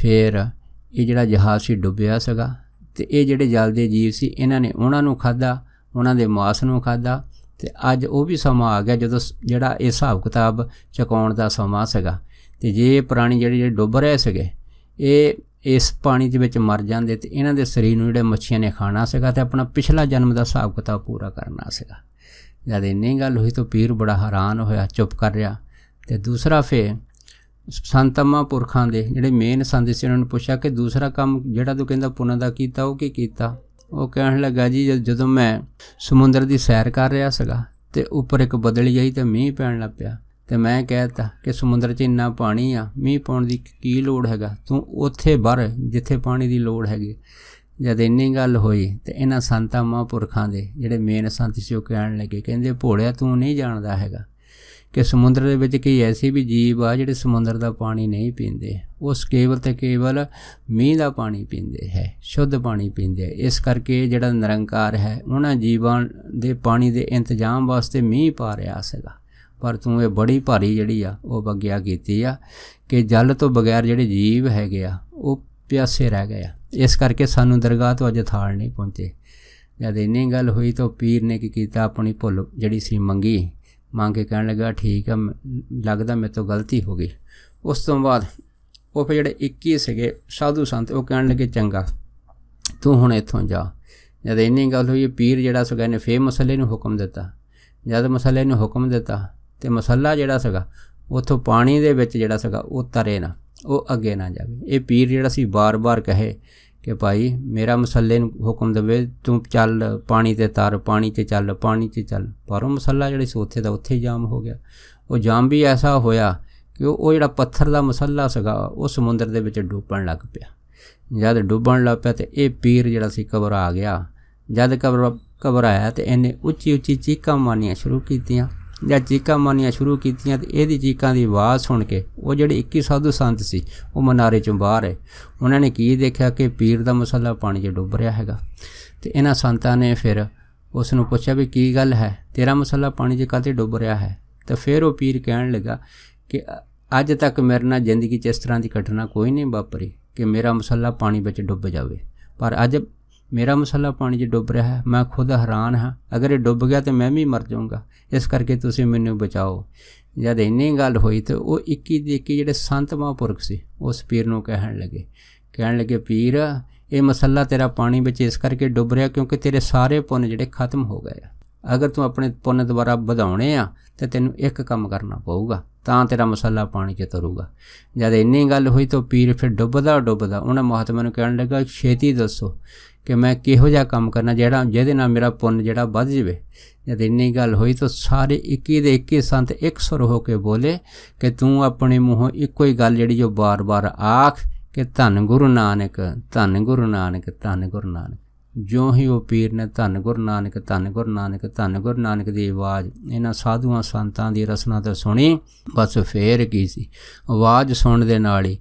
S1: ਫਿਰ ਇਹ ਜਿਹੜਾ ਜਹਾਜ਼ ਸੀ ਡੁੱਬਿਆ ਸੀਗਾ ਤੇ ਇਹ ਜਿਹੜੇ ਜਲ ਦੇ ਜੀਵ ਸੀ ਇਹਨਾਂ ਨੇ ਉਹਨਾਂ ਨੂੰ ਖਾਦਾ ਉਹਨਾਂ ਦੇ ਮਾਸ ਨੂੰ ਖਾਦਾ ਤੇ ਅੱਜ ਉਹ ਵੀ ਸਮਾਂ ਆ ਗਿਆ ਜਦੋਂ ਜਿਹੜਾ ਇਹ ਹਿਸਾਬ ਕਿਤਾਬ ਚਕਾਉਣ ਦਾ ਸਮਾਂ ਸੀਗਾ ਤੇ ਜੇ ਪ੍ਰਾਣੀ ਜਿਹੜੇ ਜਿਹੜੇ ਡੁੱਬ ਰਹੇ ਸੀਗੇ ਇਹ ਇਸ ਪਾਣੀ ਦੇ ਵਿੱਚ ਮਰ ਜਾਂਦੇ ਤੇ ਇਹਨਾਂ ਦੇ ਸਰੀਰ ਨੂੰ ਜਿਹੜੇ ਮੱਛੀਆਂ ਨੇ ਖਾਣਾ ਸੀਗਾ ਤੇ ਆਪਣਾ ਪਿਛਲਾ ਜਨਮ ਦਾ ਹਿਸਾਬ ਕਿਤਾਬ ਪੂਰਾ ਕਰਨਾ ਸੀਗਾ ਜਦ ਇੰਨੀ ਗੱਲ ਹੋਈ ਤਾਂ ਪੀਰ ਬੜਾ ਹੈਰਾਨ ਹੋਇਆ ਚੁੱਪ ਕਰ ਰਿਹਾ ਤੇ ਦੂਸਰਾ ਫੇ ਸੰਤਮਾ ਪੁਰਖਾਂ ਦੇ ਜਿਹੜੇ ਮੇਨ ਸੰਦੇਸ਼ ਸੀ ਉਹਨਾਂ ਨੂੰ ਪੁੱਛਿਆ ਕਿ ਦੂਸਰਾ ਕੰਮ ਜਿਹੜਾ ਤੂੰ ਕਹਿੰਦਾ ਪੁੰਨ ਦਾ ਕੀਤਾ ਉਹ ਕੀ ਕੀਤਾ ਉਹ ਕਹਿਣ ਲੱਗਾ ਜੀ ਜਦੋਂ ਮੈਂ ਸਮੁੰਦਰ ਦੀ ਸੈਰ ਕਰ ਰਿਹਾ ਸੀਗਾ ਤੇ ਉੱਪਰ ਇੱਕ ਬਦਲੀ ਆਈ ਤੇ ਮੀਂਹ ਪੈਣ ਲੱਗ ਪਿਆ ਤੇ ਮੈਂ ਕਹਿਤਾ ਕਿ ਸਮੁੰਦਰ 'ਚ ਇੰਨਾ ਪਾਣੀ ਆ ਮੀਂਹ ਪਾਉਣ ਦੀ ਕੀ ਲੋੜ ਹੈਗਾ ਤੂੰ ਉੱਥੇ ਬਰ ਜਿੱਥੇ ਪਾਣੀ ਦੀ ਲੋੜ ਹੈਗੀ ਜਦ ਇੰਨੀ ਗੱਲ ਹੋਈ ਤੇ ਇਹਨਾਂ ਸੰਤਾਂ ਮਹਾਂਪੁਰਖਾਂ ਦੇ ਜਿਹੜੇ ਮੇਨ ਸੰਤ ਸੀ ਉਹ ਕਹਿਣ ਲੱਗੇ ਕਹਿੰਦੇ ਭੋੜਿਆ ਤੂੰ ਨਹੀਂ ਜਾਣਦਾ ਹੈਗਾ ਕਿ ਸਮੁੰਦਰ ਦੇ ਵਿੱਚ ਕਈ ਐਸੇ ਵੀ ਜੀਵ ਆ ਜਿਹੜੇ ਸਮੁੰਦਰ ਦਾ ਪਾਣੀ ਨਹੀਂ ਪੀਂਦੇ ਉਹ ਕੇਵਲ ਤੇ ਕੇਵਲ ਮੀਂਹ ਦਾ ਪਾਣੀ ਪੀਂਦੇ ਹੈ ਸ਼ੁੱਧ ਪਾਣੀ ਪੀਂਦੇ ਇਸ ਕਰਕੇ ਜਿਹੜਾ ਨਿਰੰਕਾਰ ਹੈ ਉਹਨਾਂ ਜੀਵਾਂ ਦੇ ਪਾਣੀ ਦੇ ਇੰਤਜ਼ਾਮ ਵਾਸਤੇ ਮੀਂਹ ਪਾ ਰਿਹਾ ਸੀਗਾ ਪਰ ਤੂੰ ਇਹ ਬੜੀ ਭਾਰੀ ਜਿਹੜੀ ਆ ਉਹ ਬਗਿਆ ਕੀਤੀ ਆ ਕਿ ਜਲ ਤੋਂ ਬਗੈਰ ਜਿਹੜੇ ਜੀਵ ਹੈਗੇ ਆ ਉਹ ਪਿਆਸੇ ਰਹਿ ਗਏ ਇਸ ਕਰਕੇ ਸਾਨੂੰ ਦਰਗਾਹ ਤੋਂ ਅਜੇ ਥਾਲ ਨਹੀਂ ਪਹੁੰਚੇ ਜਦ ਇੰਨੀ ਗੱਲ ਹੋਈ ਤਾਂ ਪੀਰ ਨੇ ਕੀ ਕੀਤਾ ਆਪਣੀ ਭੁੱਲ ਜਿਹੜੀ ਸੀ ਮੰਗੀ ਮੰਗ ਕੇ ਕਹਿਣ ਲੱਗਾ ਠੀਕ ਆ ਲੱਗਦਾ ਮੇਰੇ ਤੋਂ ਗਲਤੀ ਹੋ ਗਈ ਉਸ ਤੋਂ ਬਾਅਦ ਉਹ ਫਿਰ ਜਿਹੜੇ 21 ਸੀਗੇ ਸਾਧੂ ਸੰਤ ਉਹ ਕਹਿਣ ਲੱਗੇ ਚੰਗਾ ਤੂੰ ਹੁਣ ਇੱਥੋਂ ਜਾ ਜਦ ਇੰਨੀ ਗੱਲ ਹੋਈ ਪੀਰ ਜਿਹੜਾ ਸੀਗਾ ਨੇ ਫੇਰ ਮਸਲੇ ਨੂੰ ਹੁਕਮ ਦਿੱਤਾ ਜਦ ਮਸਲੇ ਨੂੰ ਹੁਕਮ ਦਿੱਤਾ ਤੇ ਮਸੱਲਾ ਜਿਹੜਾ ਸੀਗਾ ਉਥੋਂ ਪਾਣੀ ਦੇ ਵਿੱਚ ਜਿਹੜਾ ਸੀਗਾ ਉਹ ਤਰੇ ਨਾ ਉਹ ਅੱਗੇ ਨਾ ਜਾਵੇ ਇਹ ਪੀਰ ਜਿਹੜਾ ਸੀ ਬਾਰ-ਬਾਰ ਕਹੇ ਕਿ ਭਾਈ ਮੇਰਾ ਮਸੱਲੇ ਨੂੰ ਹੁਕਮ ਦੇਵੇ ਤੂੰ ਚੱਲ ਪਾਣੀ ਤੇ ਤਰ ਪਾਣੀ ਤੇ ਚੱਲ ਪਾਣੀ ਤੇ ਚੱਲ ਪਰ ਉਹ ਮਸੱਲਾ ਜਿਹੜੇ ਸੀ ਉੱਥੇ ਦਾ ਉੱਥੇ ਜਾਮ ਹੋ ਗਿਆ ਉਹ ਜਾਮ ਵੀ ਐਸਾ ਹੋਇਆ ਕਿ ਉਹ ਜਿਹੜਾ ਪੱਥਰ ਦਾ ਮਸੱਲਾ ਸੀਗਾ ਉਹ ਸਮੁੰਦਰ ਦੇ ਵਿੱਚ ਡੁੱਬਣ ਲੱਗ ਪਿਆ ਜਦ ਡੁੱਬਣ ਲੱਗ ਪਿਆ ਤੇ ਇਹ ਪੀਰ ਜਿਹੜਾ ਸੀ ਕਬਰ ਆ ਗਿਆ ਜਦ ਕਬਰ ਕਬਰ ਆਇਆ ਤੇ ਇਹਨੇ ਉੱਚੀ ਉੱਚੀ ਚੀਕਾਂ ਮਾਰਨੀਆਂ ਸ਼ੁਰੂ ਕੀਤੀਆਂ ਜਾਂ ਚੀਕਾਂ ਮਾਰਨੀਆਂ ਸ਼ੁਰੂ ਕੀਤੀਆਂ ਤੇ ਇਹਦੀ ਚੀਕਾਂ ਦੀ ਆਵਾਜ਼ ਸੁਣ ਕੇ ਉਹ ਜਿਹੜੇ 21 ਸਾਧੂ ਸੰਤ ਸੀ ਉਹ ਮਨਾਰੇ ਚੋਂ ਬਾਹਰ ਹੈ ਉਹਨਾਂ ਨੇ ਕੀ ਦੇਖਿਆ ਕਿ ਪੀਰ ਦਾ ਮਸਲਾ ਪਾਣੀ 'ਚ ਡੁੱਬ ਰਿਹਾ ਹੈਗਾ ਤੇ ਇਹਨਾਂ ਸੰਤਾਂ ਨੇ ਫਿਰ ਉਸ ਨੂੰ ਪੁੱਛਿਆ ਵੀ ਕੀ ਗੱਲ ਹੈ ਤੇਰਾ ਮਸਲਾ ਪਾਣੀ 'ਚ ਕਾਤੇ ਡੁੱਬ ਰਿਹਾ ਹੈ ਤਾਂ ਫਿਰ ਉਹ ਪੀਰ ਕਹਿਣ ਲੱਗਾ ਕਿ ਅੱਜ ਤੱਕ ਮੇਰੇ ਨਾਲ ਜ਼ਿੰਦਗੀ 'ਚ ਇਸ ਤਰ੍ਹਾਂ ਦੀ ਘਟਨਾ ਕੋਈ ਨਹੀਂ ਵਾਪਰੀ ਕਿ ਮੇਰਾ ਮਸਲਾ ਪਾਣੀ ਵਿੱਚ ਡੁੱਬ ਜਾਵੇ ਪਰ ਅੱਜ ਮੇਰਾ ਮਸਲਾ ਪਾਣੀ 'ਚ ਡੁੱਬ ਰਿਹਾ ਹੈ ਮੈਂ ਖੁਦ ਹੈਰਾਨ ਹਾਂ ਅਗਰ ਇਹ ਡੁੱਬ ਗਿਆ ਤੇ ਮੈਂ ਵੀ ਮਰ ਜਾਊਂਗਾ ਇਸ ਕਰਕੇ ਤੁਸੀਂ ਮੈਨੂੰ ਬਚਾਓ ਜਦ ਇੰਨੀ ਗੱਲ ਹੋਈ ਤੇ ਉਹ 21 ਦੇ ਇੱਕੀ ਜਿਹੜੇ ਸੰਤ ਮਹਾਂਪੁਰਖ ਸੀ ਉਸ ਪੀਰ ਨੂੰ ਕਹਿਣ ਲੱਗੇ ਕਹਿਣ ਲੱਗੇ ਪੀਰ ਇਹ ਮਸਲਾ ਤੇਰਾ ਪਾਣੀ ਵਿੱਚ ਇਸ ਕਰਕੇ ਡੁੱਬ ਰਿਹਾ ਕਿਉਂਕਿ ਤੇਰੇ ਸਾਰੇ ਪੁੰਨ ਜਿਹੜੇ ਖਤਮ ਹੋ ਗਏ ਆ ਅਗਰ ਤੂੰ ਆਪਣੇ ਪੁੰਨ ਦੁਬਾਰਾ ਵਧਾਉਣੇ ਆ ਤੇ ਤੈਨੂੰ ਇੱਕ ਕੰਮ ਕਰਨਾ ਪਊਗਾ ਤਾਂ ਤੇਰਾ ਮਸਲਾ ਪਾਣੀ 'ਚ ਤਰੂਗਾ ਜਦ ਇੰਨੀ ਗੱਲ ਹੋਈ ਤਾਂ ਪੀਰ ਫਿਰ ਡੁੱਬਦਾ ਡੁੱਬਦਾ ਉਹਨਾਂ ਮਹਾਤਮਾ ਨੂੰ ਕਹਿਣ ਲੱਗਾ ਛੇਤੀ ਦੱਸੋ ਕਿ ਮੈਂ ਕਿਹੋ ਜਿਹਾ ਕੰਮ ਕਰਨਾ ਜਿਹੜਾ ਜਿਹਦੇ ਨਾਲ ਮੇਰਾ ਪੁੰਨ ਜਿਹੜਾ ਵੱਧ ਜਵੇ ਜਦ ਇੰਨੀ ਗੱਲ ਹੋਈ ਤਾਂ ਸਾਰੇ 21 ਦੇ 21 ਸੰਤ ਇੱਕ ਸੁਰ ਹੋ ਕੇ ਬੋਲੇ ਕਿ ਤੂੰ ਆਪਣੇ ਮੂੰਹੋਂ ਇੱਕੋ ਹੀ ਗੱਲ ਜਿਹੜੀ ਜੋ ਬਾਰ-ਬਾਰ ਆਖ ਕਿ ਧੰਨ ਗੁਰੂ ਨਾਨਕ ਧੰਨ ਗੁਰੂ ਨਾਨਕ ਧੰਨ ਗੁਰੂ ਨਾਨਕ ਜੋ ਹੀ ਉਹ ਪੀਰ ਨੇ ਧੰਨ ਗੁਰੂ ਨਾਨਕ ਧੰਨ ਗੁਰੂ ਨਾਨਕ ਧੰਨ ਗੁਰੂ ਨਾਨਕ ਦੀ ਆਵਾਜ਼ ਇਹਨਾਂ ਸਾਧੂਆਂ ਸੰਤਾਂ ਦੀ ਰਸਨਾ ਤੇ ਸੁਣੀ ਬਸ ਫੇਰ ਕੀ ਸੀ ਆਵਾਜ਼ ਸੁਣਨ ਦੇ ਨਾਲ ਹੀ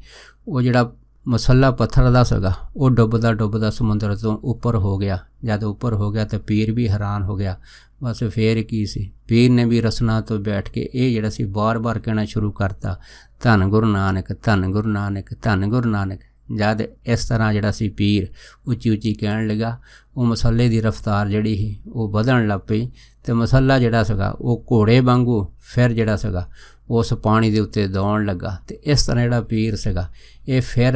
S1: ਉਹ ਜਿਹੜਾ ਮਸੱਲਾ ਪੱਥਰ ਦਾ ਸੀਗਾ ਉਹ ਡੁੱਬਦਾ ਡੁੱਬਦਾ ਸਮੁੰਦਰ ਤੋਂ ਉੱਪਰ ਹੋ ਗਿਆ ਜਦ ਉੱਪਰ ਹੋ ਗਿਆ ਤਾਂ ਪੀਰ ਵੀ ਹੈਰਾਨ ਹੋ ਗਿਆ ਬਸ ਫੇਰ ਕੀ ਸੀ ਪੀਰ ਨੇ ਵੀ ਰਸਨਾ ਤੋਂ ਬੈਠ ਕੇ ਇਹ ਜਿਹੜਾ ਸੀ ਬਾਰ-ਬਾਰ ਕਹਿਣਾ ਸ਼ੁਰੂ ਕਰਤਾ ਧੰਨ ਗੁਰੂ ਨਾਨਕ ਧੰਨ ਗੁਰੂ ਨਾਨਕ ਧੰਨ ਗੁਰੂ ਨਾਨਕ ਜਦ ਇਸ ਤਰ੍ਹਾਂ ਜਿਹੜਾ ਸੀ ਪੀਰ ਉੱਚੀ ਉੱਚੀ ਕਹਿਣ ਲੱਗਾ ਉਹ ਮਸੱਲੇ ਦੀ ਰਫ਼ਤਾਰ ਜਿਹੜੀ ਸੀ ਉਹ ਵਧਣ ਲੱਗ ਪਈ ਤੇ ਮਸੱਲਾ ਜਿਹੜਾ ਸੀਗਾ ਉਹ ਘੋੜੇ ਵਾਂਗੂ ਫਿਰ ਜਿਹੜਾ ਸੀਗਾ ਉਸ ਪਾਣੀ ਦੇ ਉੱਤੇ ਦੌਣ ਲੱਗਾ ਤੇ ਇਸ ਤਰ੍ਹਾਂ ਜਿਹੜਾ ਪੀਰ ਸੀਗਾ ਇਹ ਫਿਰ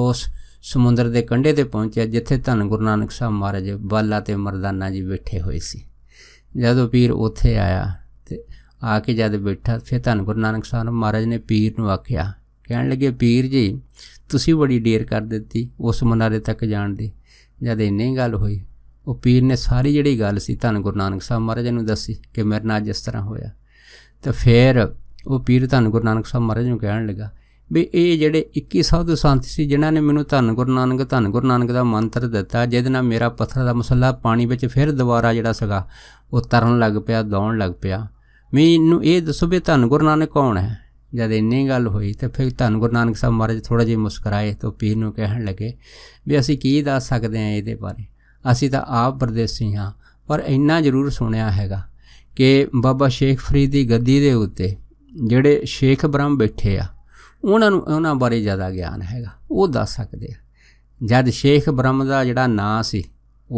S1: ਉਸ ਸਮੁੰਦਰ ਦੇ ਕੰਢੇ ਤੇ ਪਹੁੰਚਿਆ ਜਿੱਥੇ ਧੰਨ ਗੁਰੂ ਨਾਨਕ ਸਾਹਿਬ ਮਹਾਰਾਜ ਬਾਲਾ ਤੇ ਮਰਦਾਨਾ ਜੀ ਬੈਠੇ ਹੋਏ ਸੀ ਜਦੋਂ ਪੀਰ ਉੱਥੇ ਆਇਆ ਤੇ ਆ ਕੇ ਜਦ ਬੈਠਾ ਫਿਰ ਧੰਨ ਗੁਰੂ ਨਾਨਕ ਸਾਹਿਬ ਮਹਾਰਾਜ ਨੇ ਪੀਰ ਨੂੰ ਆਖਿਆ ਕਹਿਣ ਲੱਗੇ ਪੀਰ ਜੀ ਤੁਸੀਂ ਬੜੀ ਡੇਰ ਕਰ ਦਿੱਤੀ ਉਸ ਮਨਾਰੇ ਤੱਕ ਜਾਣ ਦੀ ਜਦ ਇੰਨੀ ਗੱਲ ਹੋਈ ਉਹ ਪੀਰ ਨੇ ਸਾਰੀ ਜਿਹੜੀ ਗੱਲ ਸੀ ਧੰਨ ਗੁਰੂ ਨਾਨਕ ਸਾਹਿਬ ਮਹਾਰਾਜ ਨੂੰ ਦੱਸੀ ਕਿ ਮੇਰੇ ਨਾਲ ਜਿਸ ਤਰ੍ਹਾਂ ਹੋਇਆ ਤਾਂ ਫਿਰ ਉਹ ਪੀਰ ਧੰਨ ਗੁਰੂ ਨਾਨਕ ਸਾਹਿਬ ਮਹਾਰਾਜ ਨੂੰ ਕਹਿਣ ਲੱਗਾ ਵੀ ਇਹ ਜਿਹੜੇ 21 ਸਾਧੂ ਸੰਤ ਸੀ ਜਿਨ੍ਹਾਂ ਨੇ ਮੈਨੂੰ ਧੰਨ ਗੁਰੂ ਨਾਨਕ ਧੰਨ ਗੁਰੂ ਨਾਨਕ ਦਾ ਮੰਤਰ ਦਿੱਤਾ ਜਿਹਦੇ ਨਾਲ ਮੇਰਾ ਪੱਥਰ ਦਾ ਮਸਲਾ ਪਾਣੀ ਵਿੱਚ ਫਿਰ ਦੁਬਾਰਾ ਜਿਹੜਾ ਸਗਾ ਉਹ ਤਰਨ ਲੱਗ ਪਿਆ ਦੌਣ ਲੱਗ ਪਿਆ ਮੈਨੂੰ ਇਹ ਦੱਸੋ ਵੀ ਧੰਨ ਗੁਰੂ ਨਾਨਕ ਕੌਣ ਹੈ ਜਦ ਇੰਨੀ ਗੱਲ ਹੋਈ ਤੇ ਫਿਰ ਧੰਨ ਗੁਰੂ ਨਾਨਕ ਸਾਹਿਬ ਮਹਾਰਾਜ ਥੋੜਾ ਜਿਹਾ ਮੁਸਕਰਾਏ ਤੇ ਪੀਰ ਨੂੰ ਕਹਿਣ ਲੱਗੇ ਵੀ ਅਸੀਂ ਕੀ ਦੱਸ ਸਕਦੇ ਹਾਂ ਇਹਦੇ ਬਾਰੇ ਅਸੀਂ ਤਾਂ ਆਪ ਪਰਦੇਸੀ ਹਾਂ ਪਰ ਇੰਨਾ ਜ਼ਰੂਰ ਸੁਣਿਆ ਹੈਗਾ ਕਿ ਬਾਬਾ ਸ਼ੇਖ ਫਰੀਦ ਦੀ ਗੱਦੀ ਦੇ ਉੱਤੇ ਜਿਹੜੇ ਸ਼ੇਖ ਬ੍ਰਹਮ ਬੈਠੇ ਆ ਉਹਨਾਂ ਨੂੰ ਉਹਨਾਂ ਬਾਰੇ ਜ਼ਿਆਦਾ ਗਿਆਨ ਹੈਗਾ ਉਹ ਦੱਸ ਸਕਦੇ ਆ ਜਦ ਸ਼ੇਖ ਬ੍ਰਹਮ ਦਾ ਜਿਹੜਾ ਨਾਂ ਸੀ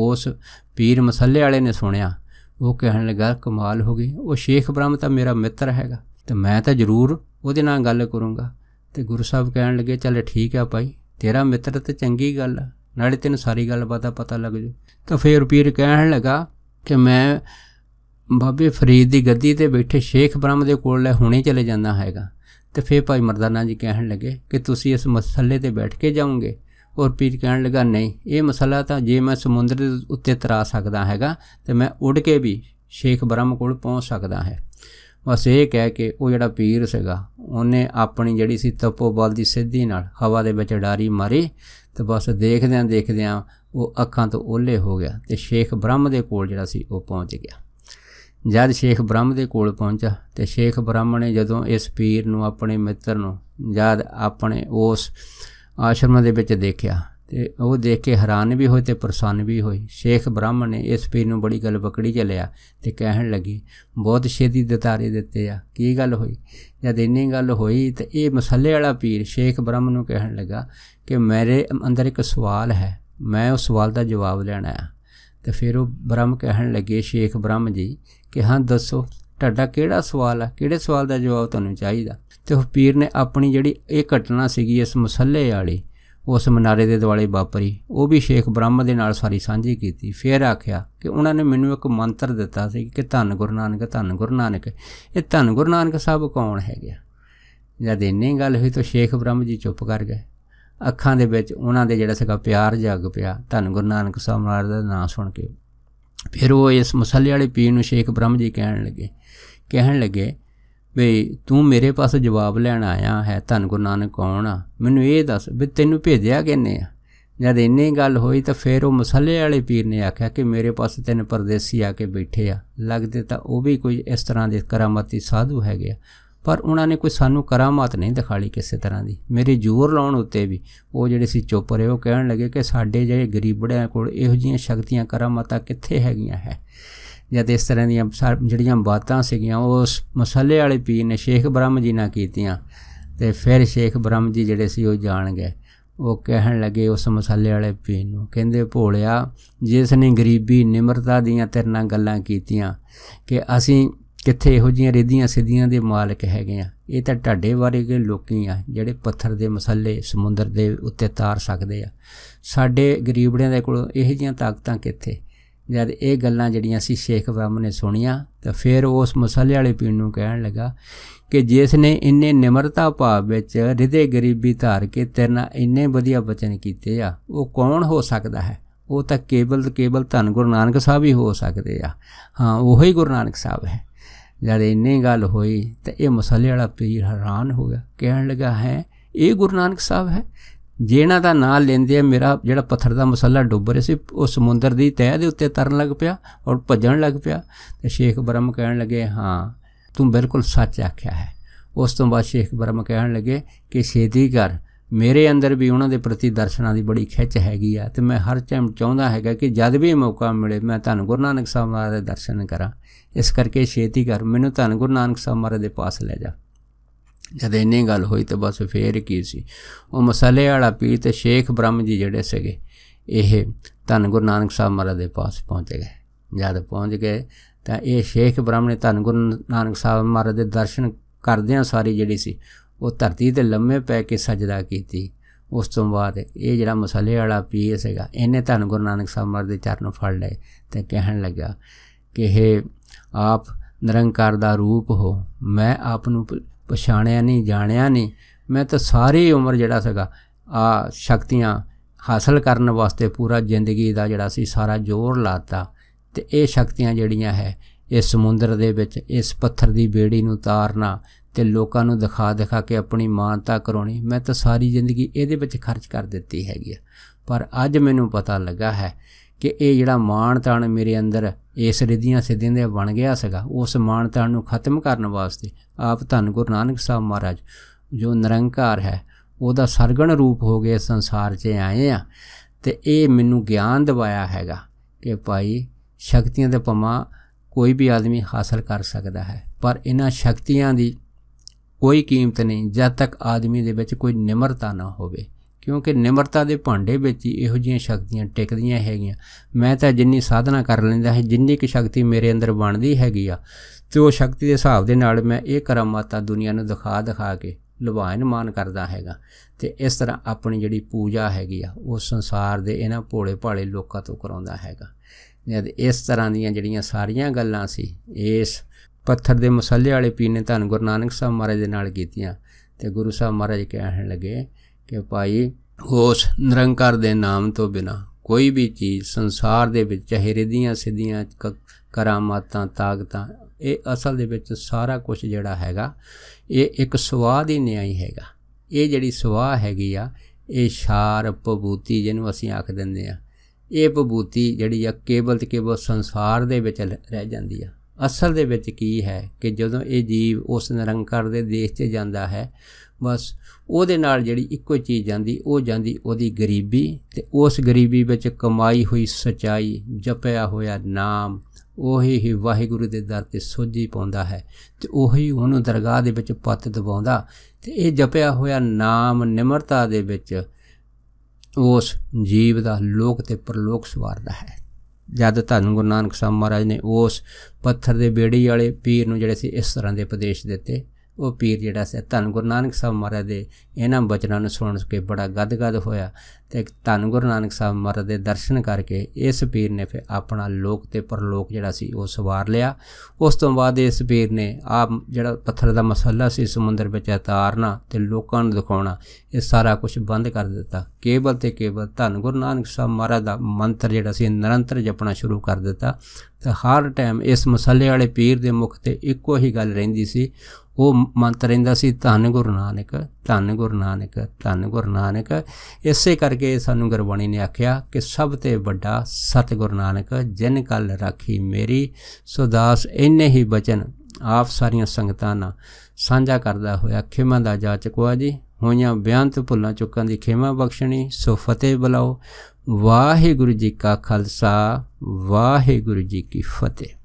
S1: ਉਸ ਪੀਰ ਮਸੱਲੇ ਵਾਲੇ ਨੇ ਸੁਣਿਆ ਉਹ ਕਹਿਣ ਲੱਗਾ ਕਮਾਲ ਹੋ ਗਈ ਉਹ ਸ਼ੇਖ ਬ੍ਰਹਮ ਤਾਂ ਮੇਰਾ ਮਿੱਤਰ ਹੈਗਾ ਤੇ ਮੈਂ ਤਾਂ ਜ਼ਰੂਰ ਉਹਦੇ ਨਾਲ ਗੱਲ ਕਰੂੰਗਾ ਤੇ ਗੁਰੂ ਸਾਹਿਬ ਕਹਿਣ ਲੱਗੇ ਚੱਲ ਠੀਕ ਆ ਭਾਈ ਤੇਰਾ ਮਿੱਤਰ ਤੇ ਚੰਗੀ ਗੱਲ ਆ ਨਾਲੇ ਤੈਨੂੰ ਸਾਰੀ ਗੱਲਬਾਤ ਦਾ ਪਤਾ ਲੱਗ ਜੂ ਤਾਂ ਫੇਰ ਪੀਰ ਕਹਿਣ ਲੱਗਾ ਕਿ ਮੈਂ ਬਾਬੇ ਫਰੀਦ ਦੀ ਗੱਦੀ ਤੇ ਬੈਠੇ ਸ਼ੇਖ ਬ੍ਰਹਮ ਦੇ ਕੋਲ ਲੈ ਹੁਣੇ ਚਲੇ ਜਾਂਦਾ ਹੈਗਾ ਤੇ ਫੇਰ ਭਾਈ ਮਰਦਾਨਾ ਜੀ ਕਹਿਣ ਲੱਗੇ ਕਿ ਤੁਸੀਂ ਇਸ ਮਸਲੇ ਤੇ ਬੈਠ ਕੇ ਜਾਓਗੇ ਔਰ ਪੀਰ ਕਹਿਣ ਲੱਗਾ ਨਹੀਂ ਇਹ ਮਸਲਾ ਤਾਂ ਜੇ ਮੈਂ ਸਮੁੰਦਰ ਦੇ ਉੱਤੇ ਤਰਾ ਸਕਦਾ ਹੈਗਾ ਤੇ ਮੈਂ ਉੱਡ ਕੇ ਵੀ ਸ਼ੇਖ ਬ੍ਰਹਮ ਕੋਲ ਪਹੁੰਚ ਸਕਦਾ ਹੈ ਬਸ ਇਹ ਕਹਿ ਕੇ ਉਹ ਜਿਹੜਾ ਪੀਰ ਸੀਗਾ ਉਹਨੇ ਆਪਣੀ ਜਿਹੜੀ ਸੀ ਬਲ ਦੀ ਸਿੱਧੀ ਨਾਲ ਹਵਾ ਦੇ ਵਿੱਚ ਡਾਰੀ ਮਾਰੀ ਤੇ ਬਸ ਦੇਖਦਿਆਂ ਦੇਖਦਿਆਂ ਉਹ ਅੱਖਾਂ ਤੋਂ ਓਲੇ ਹੋ ਗਿਆ ਤੇ ਸ਼ੇਖ ਬ੍ਰਹਮ ਦੇ ਕੋਲ ਜਿਹੜਾ ਸੀ ਉਹ ਪਹੁੰਚ ਗਿਆ ਜਦ ਸ਼ੇਖ ਬ੍ਰਹਮ ਦੇ ਕੋਲ ਪਹੁੰਚਾ ਤੇ ਸ਼ੇਖ ਬ੍ਰਹਮ ਨੇ ਜਦੋਂ ਇਸ ਪੀਰ ਨੂੰ ਆਪਣੇ ਮਿੱਤਰ ਨੂੰ ਜਦ ਆਪਣੇ ਉਸ ਆਸ਼ਰਮ ਦੇ ਵਿੱਚ ਦੇਖਿਆ ਤੇ ਉਹ ਦੇਖ ਕੇ ਹੈਰਾਨ ਵੀ ਹੋਏ ਤੇ ਪ੍ਰਸੰਨ ਵੀ ਹੋਏ ਸ਼ੇਖ ਬ੍ਰਾਹਮਣ ਨੇ ਇਸ ਪੀਰ ਨੂੰ ਬੜੀ ਗੱਲ ਬਕੜੀ ਚਲਿਆ ਤੇ ਕਹਿਣ ਲੱਗੇ ਬਹੁਤ ਛੇਦੀ ਦਤਾਰੇ ਦਿੱਤੇ ਆ ਕੀ ਗੱਲ ਹੋਈ ਜਦ ਇੰਨੀ ਗੱਲ ਹੋਈ ਤੇ ਇਹ ਮਸੱਲੇ ਵਾਲਾ ਪੀਰ ਸ਼ੇਖ ਬ੍ਰਾਹਮਣ ਨੂੰ ਕਹਿਣ ਲੱਗਾ ਕਿ ਮੇਰੇ ਅੰਦਰ ਇੱਕ ਸਵਾਲ ਹੈ ਮੈਂ ਉਸ ਸਵਾਲ ਦਾ ਜਵਾਬ ਲੈਣਾ ਹੈ ਤੇ ਫਿਰ ਉਹ ਬ੍ਰਹਮ ਕਹਿਣ ਲੱਗੇ ਸ਼ੇਖ ਬ੍ਰਹਮ ਜੀ ਕਿ ਹਾਂ ਦੱਸੋ ਤੁਹਾਡਾ ਕਿਹੜਾ ਸਵਾਲ ਆ ਕਿਹੜੇ ਸਵਾਲ ਦਾ ਜਵਾਬ ਤੁਹਾਨੂੰ ਚਾਹੀਦਾ ਤੇ ਉਹ ਪੀਰ ਨੇ ਆਪਣੀ ਜਿਹੜੀ ਇਹ ਘਟਨਾ ਸੀਗੀ ਇਸ ਮਸੱਲੇ ਵਾਲੀ ਉਸ ਮਨਾਰੇ ਦੇ ਦਿਵਾਲੇ ਵਾਪਰੀ ਉਹ ਵੀ ਸ਼ੇਖ ਬ੍ਰਹਮ ਦੇ ਨਾਲ ਸਾਰੀ ਸਾਂਝੀ ਕੀਤੀ ਫਿਰ ਆਖਿਆ ਕਿ ਉਹਨਾਂ ਨੇ ਮੈਨੂੰ ਇੱਕ ਮੰਤਰ ਦਿੱਤਾ ਸੀ ਕਿ ਧੰਨ ਗੁਰੂ ਨਾਨਕ ਧੰਨ ਗੁਰੂ ਨਾਨਕ ਇਹ ਧੰਨ ਗੁਰੂ ਨਾਨਕ ਸਾਹਿਬ ਕੌਣ ਹੈਗਾ ਜਦ ਇੰਨੀ ਗੱਲ ਹੋਈ ਤਾਂ ਸ਼ੇਖ ਬ੍ਰਹਮ ਜੀ ਚੁੱਪ ਕਰ ਗਏ ਅੱਖਾਂ ਦੇ ਵਿੱਚ ਉਹਨਾਂ ਦੇ ਜਿਹੜਾ ਸੀਗਾ ਪਿਆਰ ਜਾਗ ਪਿਆ ਧੰਨ ਗੁਰੂ ਨਾਨਕ ਸਾਹਿਬ ਮਹਾਰਾਜ ਦਾ ਨਾਮ ਸੁਣ ਕੇ ਫਿਰ ਉਹ ਇਸ ਮਸੱਲੇ ਵਾਲੇ ਪੀਰ ਨੂੰ ਸ਼ੇਖ ਬ੍ਰਹਮ ਜੀ ਕਹਿਣ ਲੱਗੇ ਕਹਿਣ ਲੱਗੇ ਵੇ ਤੂੰ ਮੇਰੇ ਪਾਸ ਜਵਾਬ ਲੈਣ ਆਇਆ ਹੈ ਧੰਨ ਗੁਰੂ ਨਾਨਕ ਕੌਣ ਆ ਮੈਨੂੰ ਇਹ ਦੱਸ ਵੀ ਤੈਨੂੰ ਭੇਜਿਆ ਕਿੰਨੇ ਆ ਜਦ ਇੰਨੀ ਗੱਲ ਹੋਈ ਤਾਂ ਫਿਰ ਉਹ ਮਸੱਲੇ ਵਾਲੇ ਪੀਰ ਨੇ ਆਖਿਆ ਕਿ ਮੇਰੇ ਪਾਸ ਤਿੰਨ ਪਰਦੇਸੀ ਆ ਕੇ ਬੈਠੇ ਆ ਲੱਗਦੇ ਤਾਂ ਉਹ ਵੀ ਕੋਈ ਇਸ ਤਰ੍ਹਾਂ ਦੇ ਕਰਾਮਾਤੀ ਸਾਧੂ ਹੈਗੇ ਆ ਪਰ ਉਹਨਾਂ ਨੇ ਕੋਈ ਸਾਨੂੰ ਕਰਾਮਾਤ ਨਹੀਂ ਲਈ ਕਿਸੇ ਤਰ੍ਹਾਂ ਦੀ ਮੇਰੇ ਜ਼ੋਰ ਲਾਉਣ ਉੱਤੇ ਵੀ ਉਹ ਜਿਹੜੇ ਸੀ ਚੁੱਪ ਰਹੇ ਉਹ ਕਹਿਣ ਲੱਗੇ ਕਿ ਸਾਡੇ ਜਿਹੜੇ ਗਰੀਬੜਿਆਂ ਕੋਲ ਇਹੋ ਜਿਹੀਆਂ ਸ਼ਕਤੀਆਂ ਕਰਾਮਾਤਾਂ ਕਿੱਥੇ ਹੈਗੀਆਂ ਹੈ ਜਾਂ ਇਸ ਤਰ੍ਹਾਂ ਦੀਆਂ ਜਿਹੜੀਆਂ ਬਾਤਾਂ ਸੀਗੀਆਂ ਉਹ ਮਸਲੇ ਵਾਲੇ ਪੀਰ ਨੇ ਸ਼ੇਖ ਬ੍ਰਹਮ ਜੀ ਨਾਲ ਕੀਤੀਆਂ ਤੇ ਫਿਰ ਸ਼ੇਖ ਬ੍ਰਹਮ ਜੀ ਜਿਹੜੇ ਸੀ ਉਹ ਜਾਣ ਗਏ ਉਹ ਕਹਿਣ ਲੱਗੇ ਉਸ ਮਸੱਲੇ ਵਾਲੇ ਪੀਰ ਨੂੰ ਕਹਿੰਦੇ ਭੋਲਿਆ ਜਿਸ ਨੇ ਗਰੀਬੀ ਨਿਮਰਤਾ ਦੀਆਂ ਤੇਰੇ ਨਾਲ ਗੱਲਾਂ ਕੀਤੀਆਂ ਕਿ ਅਸੀਂ ਕਿੱਥੇ ਇਹੋ ਜੀਆਂ ਰੇਦੀਆਂ ਸਿੱਧੀਆਂ ਦੇ ਮਾਲਕ ਹੈਗੇ ਆ ਇਹ ਤਾਂ ਢਾਡੇ ਵਾਰੇ ਕੇ ਲੋਕੀ ਆ ਜਿਹੜੇ ਪੱਥਰ ਦੇ ਮਸਲੇ ਸਮੁੰਦਰ ਦੇ ਉੱਤੇ ਤਾਰ ਸਕਦੇ ਆ ਸਾਡੇ ਗਰੀਬੜਿਆਂ ਦੇ ਕੋਲ ਇਹੋ ਜੀਆਂ ਤਾਕਤਾਂ ਕਿੱਥੇ ਜਦ ਇਹ ਗੱਲਾਂ ਜਿਹੜੀਆਂ ਸੀ ਸ਼ੇਖ ਬ੍ਰਹਮ ਨੇ ਸੁਣੀਆਂ ਤਾਂ ਫਿਰ ਉਸ ਮਸਲੇ ਵਾਲੇ ਪੀਰ ਨੂੰ ਕਹਿਣ ਲੱਗਾ ਕਿ ਜਿਸ ਨੇ ਇੰਨੇ ਨਿਮਰਤਾ ਭਾਵ ਵਿੱਚ ਰਿਦੇ ਗਰੀਬੀ ਧਾਰ ਕੇ ਤੇਰੇ ਇੰਨੇ ਵਧੀਆ ਬਚਨ ਕੀਤੇ ਆ ਉਹ ਕੌਣ ਹੋ ਸਕਦਾ ਹੈ ਉਹ ਤਾਂ ਕੇਵਲ ਕੇਵਲ ਧੰਨ ਗੁਰੂ ਨਾਨਕ ਸਾਹਿਬ ਹੀ ਹੋ ਸਕਦੇ ਆ ਹਾਂ ਉਹੋ ਹੀ ਗੁਰੂ ਨਾਨਕ ਸਾਹਿਬ ਹੈ ਜਦ ਇੰਨੀ ਗੱਲ ਹੋਈ ਤਾਂ ਇਹ ਮਸਲੇ ਵਾਲਾ ਪੀਰ ਹੈਰਾਨ ਹੋ ਗਿਆ ਕਹਿਣ ਲੱਗਾ ਹੈ ਇਹ ਗੁਰੂ ਨਾਨਕ ਸਾਹਿਬ ਹੈ ਜਿਹਨਾਂ ਦਾ ਨਾਮ ਲੈਂਦੇ ਆ ਮੇਰਾ ਜਿਹੜਾ ਪੱਥਰ ਦਾ ਮਸੱਲਾ ਡੁੱਬ ਰਿਹਾ ਸੀ ਉਹ ਸਮੁੰਦਰ ਦੀ ਤਹਿ ਦੇ ਉੱਤੇ ਤਰਨ ਲੱਗ ਪਿਆ ਔਰ ਭੱਜਣ ਲੱਗ ਪਿਆ ਤੇ ਸ਼ੇਖ ਬਰਮ ਕਹਿਣ ਲੱਗੇ ਹਾਂ ਤੂੰ ਬਿਲਕੁਲ ਸੱਚ ਆਖਿਆ ਹੈ ਉਸ ਤੋਂ ਬਾਅਦ ਸ਼ੇਖ ਬਰਮ ਕਹਿਣ ਲੱਗੇ ਕਿ ਛੇਦੀ ਕਰ ਮੇਰੇ ਅੰਦਰ ਵੀ ਉਹਨਾਂ ਦੇ ਪ੍ਰਤੀ ਦਰਸ਼ਨਾਂ ਦੀ ਬੜੀ ਖਿੱਚ ਹੈਗੀ ਆ ਤੇ ਮੈਂ ਹਰ ਟਾਈਮ ਚਾਹੁੰਦਾ ਹੈਗਾ ਕਿ ਜਦ ਵੀ ਮੌਕਾ ਮਿਲੇ ਮੈਂ ਤੁਹਾਨੂੰ ਗੁਰੂ ਨਾਨਕ ਸਾਹਿਬ ਮਹਾਰਾਜ ਦੇ ਦਰਸ਼ਨ ਕਰਾਂ ਇਸ ਕਰਕੇ ਛੇਤੀ ਕਰ ਮੈਨੂੰ ਤੁਹਾਨੂੰ ਗੁਰੂ ਨਾਨਕ ਸਾਹਿਬ ਮਹਾਰਾਜ ਦੇ ਪਾਸ ਲੈ ਜਾ ਜਦ ਇੰਨੀ ਗੱਲ ਹੋਈ ਤੇ ਬਸ ਫੇਰ ਕੀ ਸੀ ਉਹ ਮਸਾਲੇ ਵਾਲਾ ਪੀਰ ਤੇ ਸ਼ੇਖ ਬ੍ਰਹਮ ਜੀ ਜਿਹੜੇ ਸੀਗੇ ਇਹ ਧੰਨ ਗੁਰੂ ਨਾਨਕ ਸਾਹਿਬ ਮਹਾਰਾਜ ਦੇ ਪਾਸ ਪਹੁੰਚ ਗਏ ਜਦ ਪਹੁੰਚ ਗਏ ਤਾਂ ਇਹ ਸ਼ੇਖ ਬ੍ਰਹਮ ਨੇ ਧੰਨ ਗੁਰੂ ਨਾਨਕ ਸਾਹਿਬ ਮਹਾਰਾਜ ਦੇ ਦਰਸ਼ਨ ਕਰਦਿਆਂ ਸਾਰੀ ਜਿਹੜੀ ਸੀ ਉਹ ਧਰਤੀ ਤੇ ਲੰਮੇ ਪੈ ਕੇ ਸਜਦਾ ਕੀਤੀ ਉਸ ਤੋਂ ਬਾਅਦ ਇਹ ਜਿਹੜਾ ਮਸਾਲੇ ਵਾਲਾ ਪੀਰ ਸੀਗਾ ਇਹਨੇ ਧੰਨ ਗੁਰੂ ਨਾਨਕ ਸਾਹਿਬ ਮਹਾਰਾਜ ਦੇ ਚਰਨ ਫੜ ਲਏ ਤੇ ਕਹਿਣ ਲੱਗਾ ਕਿ ਇਹ ਆਪ ਨਿਰੰਕਾਰ ਦਾ ਰੂਪ ਹੋ ਮੈਂ ਆਪ ਨੂੰ ਪਛਾਣਿਆ ਨਹੀਂ ਜਾਣਿਆ ਨਹੀਂ ਮੈਂ ਤਾਂ ਸਾਰੀ ਉਮਰ ਜਿਹੜਾ ਸੀਗਾ ਆ ਸ਼ਕਤੀਆਂ ਹਾਸਲ ਕਰਨ ਵਾਸਤੇ ਪੂਰਾ ਜ਼ਿੰਦਗੀ ਦਾ ਜਿਹੜਾ ਸੀ ਸਾਰਾ ਜ਼ੋਰ ਲਾਤਾ ਤੇ ਇਹ ਸ਼ਕਤੀਆਂ ਜਿਹੜੀਆਂ ਹੈ ਇਸ ਸਮੁੰਦਰ ਦੇ ਵਿੱਚ ਇਸ ਪੱਥਰ ਦੀ ਬੇੜੀ ਨੂੰ ਤਾਰਨਾ ਤੇ ਲੋਕਾਂ ਨੂੰ ਦਿਖਾ ਦਿਖਾ ਕੇ ਆਪਣੀ ਮਾਨਤਾ ਕਰਾਉਣੀ ਮੈਂ ਤਾਂ ਸਾਰੀ ਜ਼ਿੰਦਗੀ ਇਹਦੇ ਵਿੱਚ ਖਰਚ ਕਰ ਦਿੱਤੀ ਹੈਗੀ ਪਰ ਅੱਜ ਮੈਨੂੰ ਪਤਾ ਲੱਗਾ ਹੈ ਕਿ ਇਹ ਜਿਹੜਾ ਮਾਣ ਤਾਣ ਮੇਰੇ ਅੰਦਰ ਇਸ ਰਿਧੀਆਂ ਸਿੱਧੀਆਂ ਦੇ ਬਣ ਗਿਆ ਸੀਗਾ ਉਸ ਮਾਣ ਤਾਣ ਨੂੰ ਖਤਮ ਕਰਨ ਵਾਸਤੇ ਆਪ ਧੰਨ ਗੁਰੂ ਨਾਨਕ ਸਾਹਿਬ ਮਹਾਰਾਜ ਜੋ ਨਿਰੰਕਾਰ ਹੈ ਉਹਦਾ ਸਰਗਣ ਰੂਪ ਹੋ ਗਏ ਸੰਸਾਰ 'ਚ ਆਏ ਆ ਤੇ ਇਹ ਮੈਨੂੰ ਗਿਆਨ ਦਿਵਾਇਆ ਹੈਗਾ ਕਿ ਭਾਈ ਸ਼ਕਤੀਆਂ ਦੇ ਪਮਾ ਕੋਈ ਵੀ ਆਦਮੀ ਹਾਸਲ ਕਰ ਸਕਦਾ ਹੈ ਪਰ ਇਹਨਾਂ ਸ਼ਕਤੀਆਂ ਦੀ ਕੋਈ ਕੀਮਤ ਨਹੀਂ ਜਦ ਤੱਕ ਆਦਮੀ ਦੇ ਵਿੱਚ ਕੋਈ ਨਿਮਰਤਾ ਨਾ ਹੋਵੇ ਕਿਉਂਕਿ ਨਿਮਰਤਾ ਦੇ ਭਾਂਡੇ ਵਿੱਚ ਹੀ ਇਹੋ ਜੀਆਂ ਸ਼ਕਤੀਆਂ ਟਿਕਦੀਆਂ ਹੈਗੀਆਂ ਮੈਂ ਤਾਂ ਜਿੰਨੀ ਸਾਧਨਾ ਕਰ ਲੈਂਦਾ ਹੈ ਜਿੰਨੀ ਕਿ ਸ਼ਕਤੀ ਮੇਰੇ ਅੰਦਰ ਬਣਦੀ ਹੈਗੀ ਆ ਤੇ ਉਹ ਸ਼ਕਤੀ ਦੇ ਹਿਸਾਬ ਦੇ ਨਾਲ ਮੈਂ ਇਹ ਕਰਾਮਾਤਾਂ ਦੁਨੀਆ ਨੂੰ ਦਿਖਾ ਦਿਖਾ ਕੇ ਲਵਾਇਨ ਮਾਨ ਕਰਦਾ ਹੈਗਾ ਤੇ ਇਸ ਤਰ੍ਹਾਂ ਆਪਣੀ ਜਿਹੜੀ ਪੂਜਾ ਹੈਗੀ ਆ ਉਹ ਸੰਸਾਰ ਦੇ ਇਹਨਾਂ ਭੋਲੇ ਭਾਲੇ ਲੋਕਾਂ ਤੋਂ ਕਰਾਉਂਦਾ ਹੈਗਾ ਜਦ ਇਸ ਤਰ੍ਹਾਂ ਦੀਆਂ ਜਿਹੜੀਆਂ ਸਾਰੀਆਂ ਗੱਲਾਂ ਸੀ ਇਸ ਪੱਥਰ ਦੇ ਮਸੱਲੇ ਵਾਲੇ ਪੀਨੇ ਧੰਨ ਗੁਰੂ ਨਾਨਕ ਸਾਹਿਬ ਮਹਾਰਾਜ ਦੇ ਨਾਲ ਕੀਤੀਆਂ ਤੇ ਗੁਰੂ ਸਾਹਿਬ ਮਹਾਰਾਜ ਕਹਿਣ ਲੱਗੇ ਕਿ ਭਾਈ ਉਸ ਨਿਰੰਕਾਰ ਦੇ ਨਾਮ ਤੋਂ ਬਿਨਾ ਕੋਈ ਵੀ ਚੀਜ਼ ਸੰਸਾਰ ਦੇ ਵਿੱਚ ਚਿਹਰੇ ਦੀਆਂ ਸਿੱਧੀਆਂ ਕਰਾਮਾਤਾਂ ਤਾਕਤਾਂ ਇਹ ਅਸਲ ਦੇ ਵਿੱਚ ਸਾਰਾ ਕੁਝ ਜਿਹੜਾ ਹੈਗਾ ਇਹ ਇੱਕ ਸਵਾਦ ਹੀ ਨਿਆਈ ਹੈਗਾ ਇਹ ਜਿਹੜੀ ਸਵਾਹ ਹੈਗੀ ਆ ਇਹ ਸ਼ਾਰ ਪਬੂਤੀ ਜਿਹਨੂੰ ਅਸੀਂ ਆਖ ਦਿੰਦੇ ਆ ਇਹ ਪਬੂਤੀ ਜਿਹੜੀ ਆ ਕੇਵਲ ਤੇ ਕੇਵਲ ਸੰਸਾਰ ਦੇ ਵਿੱਚ ਰਹਿ ਜਾਂਦੀ ਆ ਅਸਲ ਦੇ ਵਿੱਚ ਕੀ ਹੈ ਕਿ ਜਦੋਂ ਇਹ ਜੀਵ ਉਸ ਨਿਰੰਕਾਰ ਦੇ ਦੇਸ਼ 'ਚ ਜਾਂਦਾ ਹੈ ਬਸ ਉਹਦੇ ਨਾਲ ਜਿਹੜੀ ਇੱਕੋ ਚੀਜ਼ ਜਾਂਦੀ ਉਹ ਜਾਂਦੀ ਉਹਦੀ ਗਰੀਬੀ ਤੇ ਉਸ ਗਰੀਬੀ ਵਿੱਚ ਕਮਾਈ ਹੋਈ ਸਚਾਈ ਜਪਿਆ ਹੋਇਆ ਨਾਮ ਉਹੀ ਹੀ ਵਾਹਿਗੁਰੂ ਦੇ ਦਰ ਤੇ ਸੋਝੀ ਪਾਉਂਦਾ ਹੈ ਤੇ ਉਹੀ ਉਹਨੂੰ ਦਰਗਾਹ ਦੇ ਵਿੱਚ ਪੱਤ ਦਵਾਉਂਦਾ ਤੇ ਇਹ ਜਪਿਆ ਹੋਇਆ ਨਾਮ ਨਿਮਰਤਾ ਦੇ ਵਿੱਚ ਉਸ ਜੀਵ ਦਾ ਲੋਕ ਤੇ ਪਰਲੋਕ ਸਵਾਰਦਾ ਹੈ ਜਦ ਧੰਨ ਗੁਰੂ ਨਾਨਕ ਸਾਹਿਬ ਮਹਾਰਾਜ ਨੇ ਉਸ ਪੱਥਰ ਦੇ ਬੇੜੀ ਵਾਲੇ ਪੀਰ ਨੂੰ ਜਿਹੜੇ ਸੀ ਇਸ ਤਰ੍ਹਾਂ ਦੇ ਉਪਦੇਸ਼ ਦਿੱਤੇ ਉਹ ਪੀਰ ਜਿਹੜਾ ਸੀ ਧੰਨ ਗੁਰੂ ਨਾਨਕ ਸਾਹਿਬ ਮਹਾਰਾਜ ਦੇ ਇਹਨਾਂ ਬਚਨਾਂ ਨੂੰ ਸੁਣ ਕੇ ਬੜਾ ਗਦਗਦ ਹੋਇਆ ਤੇ ਧੰਨ ਗੁਰੂ ਨਾਨਕ ਸਾਹਿਬ ਮਹਾਰਾਜ ਦੇ ਦਰਸ਼ਨ ਕਰਕੇ ਇਸ ਪੀਰ ਨੇ ਫਿਰ ਆਪਣਾ ਲੋਕ ਤੇ ਪਰਲੋਕ ਜਿਹੜਾ ਸੀ ਉਹ ਸਵਾਰ ਲਿਆ ਉਸ ਤੋਂ ਬਾਅਦ ਇਸ ਪੀਰ ਨੇ ਆਪ ਜਿਹੜਾ ਪੱਥਰ ਦਾ ਮਸਲਾ ਸੀ ਸਮੁੰਦਰ ਵਿੱਚ ਉਤਾਰਨਾ ਤੇ ਲੋਕਾਂ ਨੂੰ ਦਿਖਾਉਣਾ ਇਹ ਸਾਰਾ ਕੁਝ ਬੰਦ ਕਰ ਦਿੱਤਾ ਕੇਵਲ ਤੇ ਕੇਵਲ ਧੰਨ ਗੁਰੂ ਨਾਨਕ ਸਾਹਿਬ ਮਹਾਰਾਜ ਦਾ ਮੰਤਰ ਜਿਹੜਾ ਸੀ ਨਿਰੰਤਰ ਜਪਣਾ ਸ਼ੁਰੂ ਕਰ ਦਿੱਤਾ ਤਾਂ ਹਰ ਟਾਈਮ ਇਸ ਮਸਲੇ ਵਾਲੇ ਪੀਰ ਦੇ ਮੁਖ ਤੇ ਇੱਕੋ ਹੀ ਗੱਲ ਰਹਿੰਦੀ ਸੀ ਉਹ ਮੰਤਰ ਰਹਿੰਦਾ ਸੀ ਧੰਨ ਗੁਰੂ ਨਾਨਕ ਧੰਨ ਗੁਰੂ ਨਾਨਕ ਧੰਨ ਗੁਰੂ ਨਾਨਕ ਇਸੇ ਕਰਕੇ ਸਾਨੂੰ ਗੁਰਬਾਣੀ ਨੇ ਆਖਿਆ ਕਿ ਸਭ ਤੋਂ ਵੱਡਾ ਸਤਿਗੁਰੂ ਨਾਨਕ ਜਿਨ ਕਲ ਰਾਖੀ ਮੇਰੀ ਸੁਦਾਸ ਇੰਨੇ ਹੀ ਬਚਨ ਆਪ ਸਾਰੀਆਂ ਸੰਗਤਾਂ ਨਾਲ ਸਾਂਝਾ ਕਰਦਾ ਹੋਇਆ ਖਿਮਾ ਦਾ ਜਾਚਕਵਾ ਜੀ ਹੋਈਆਂ ਬਿਆੰਤ ਭੁੱਲਾਂ ਚੁੱਕਾਂ ਦੀ ਖਿਮਾ ਬਖਸ਼ਣੀ ਸੋ ਫਤਿਹ ਬਲਾਓ ਵਾਹਿਗੁਰੂ ਜੀ ਕਾ ਖਾਲਸਾ ਵਾਹਿਗੁਰੂ ਜੀ ਕੀ ਫਤਿਹ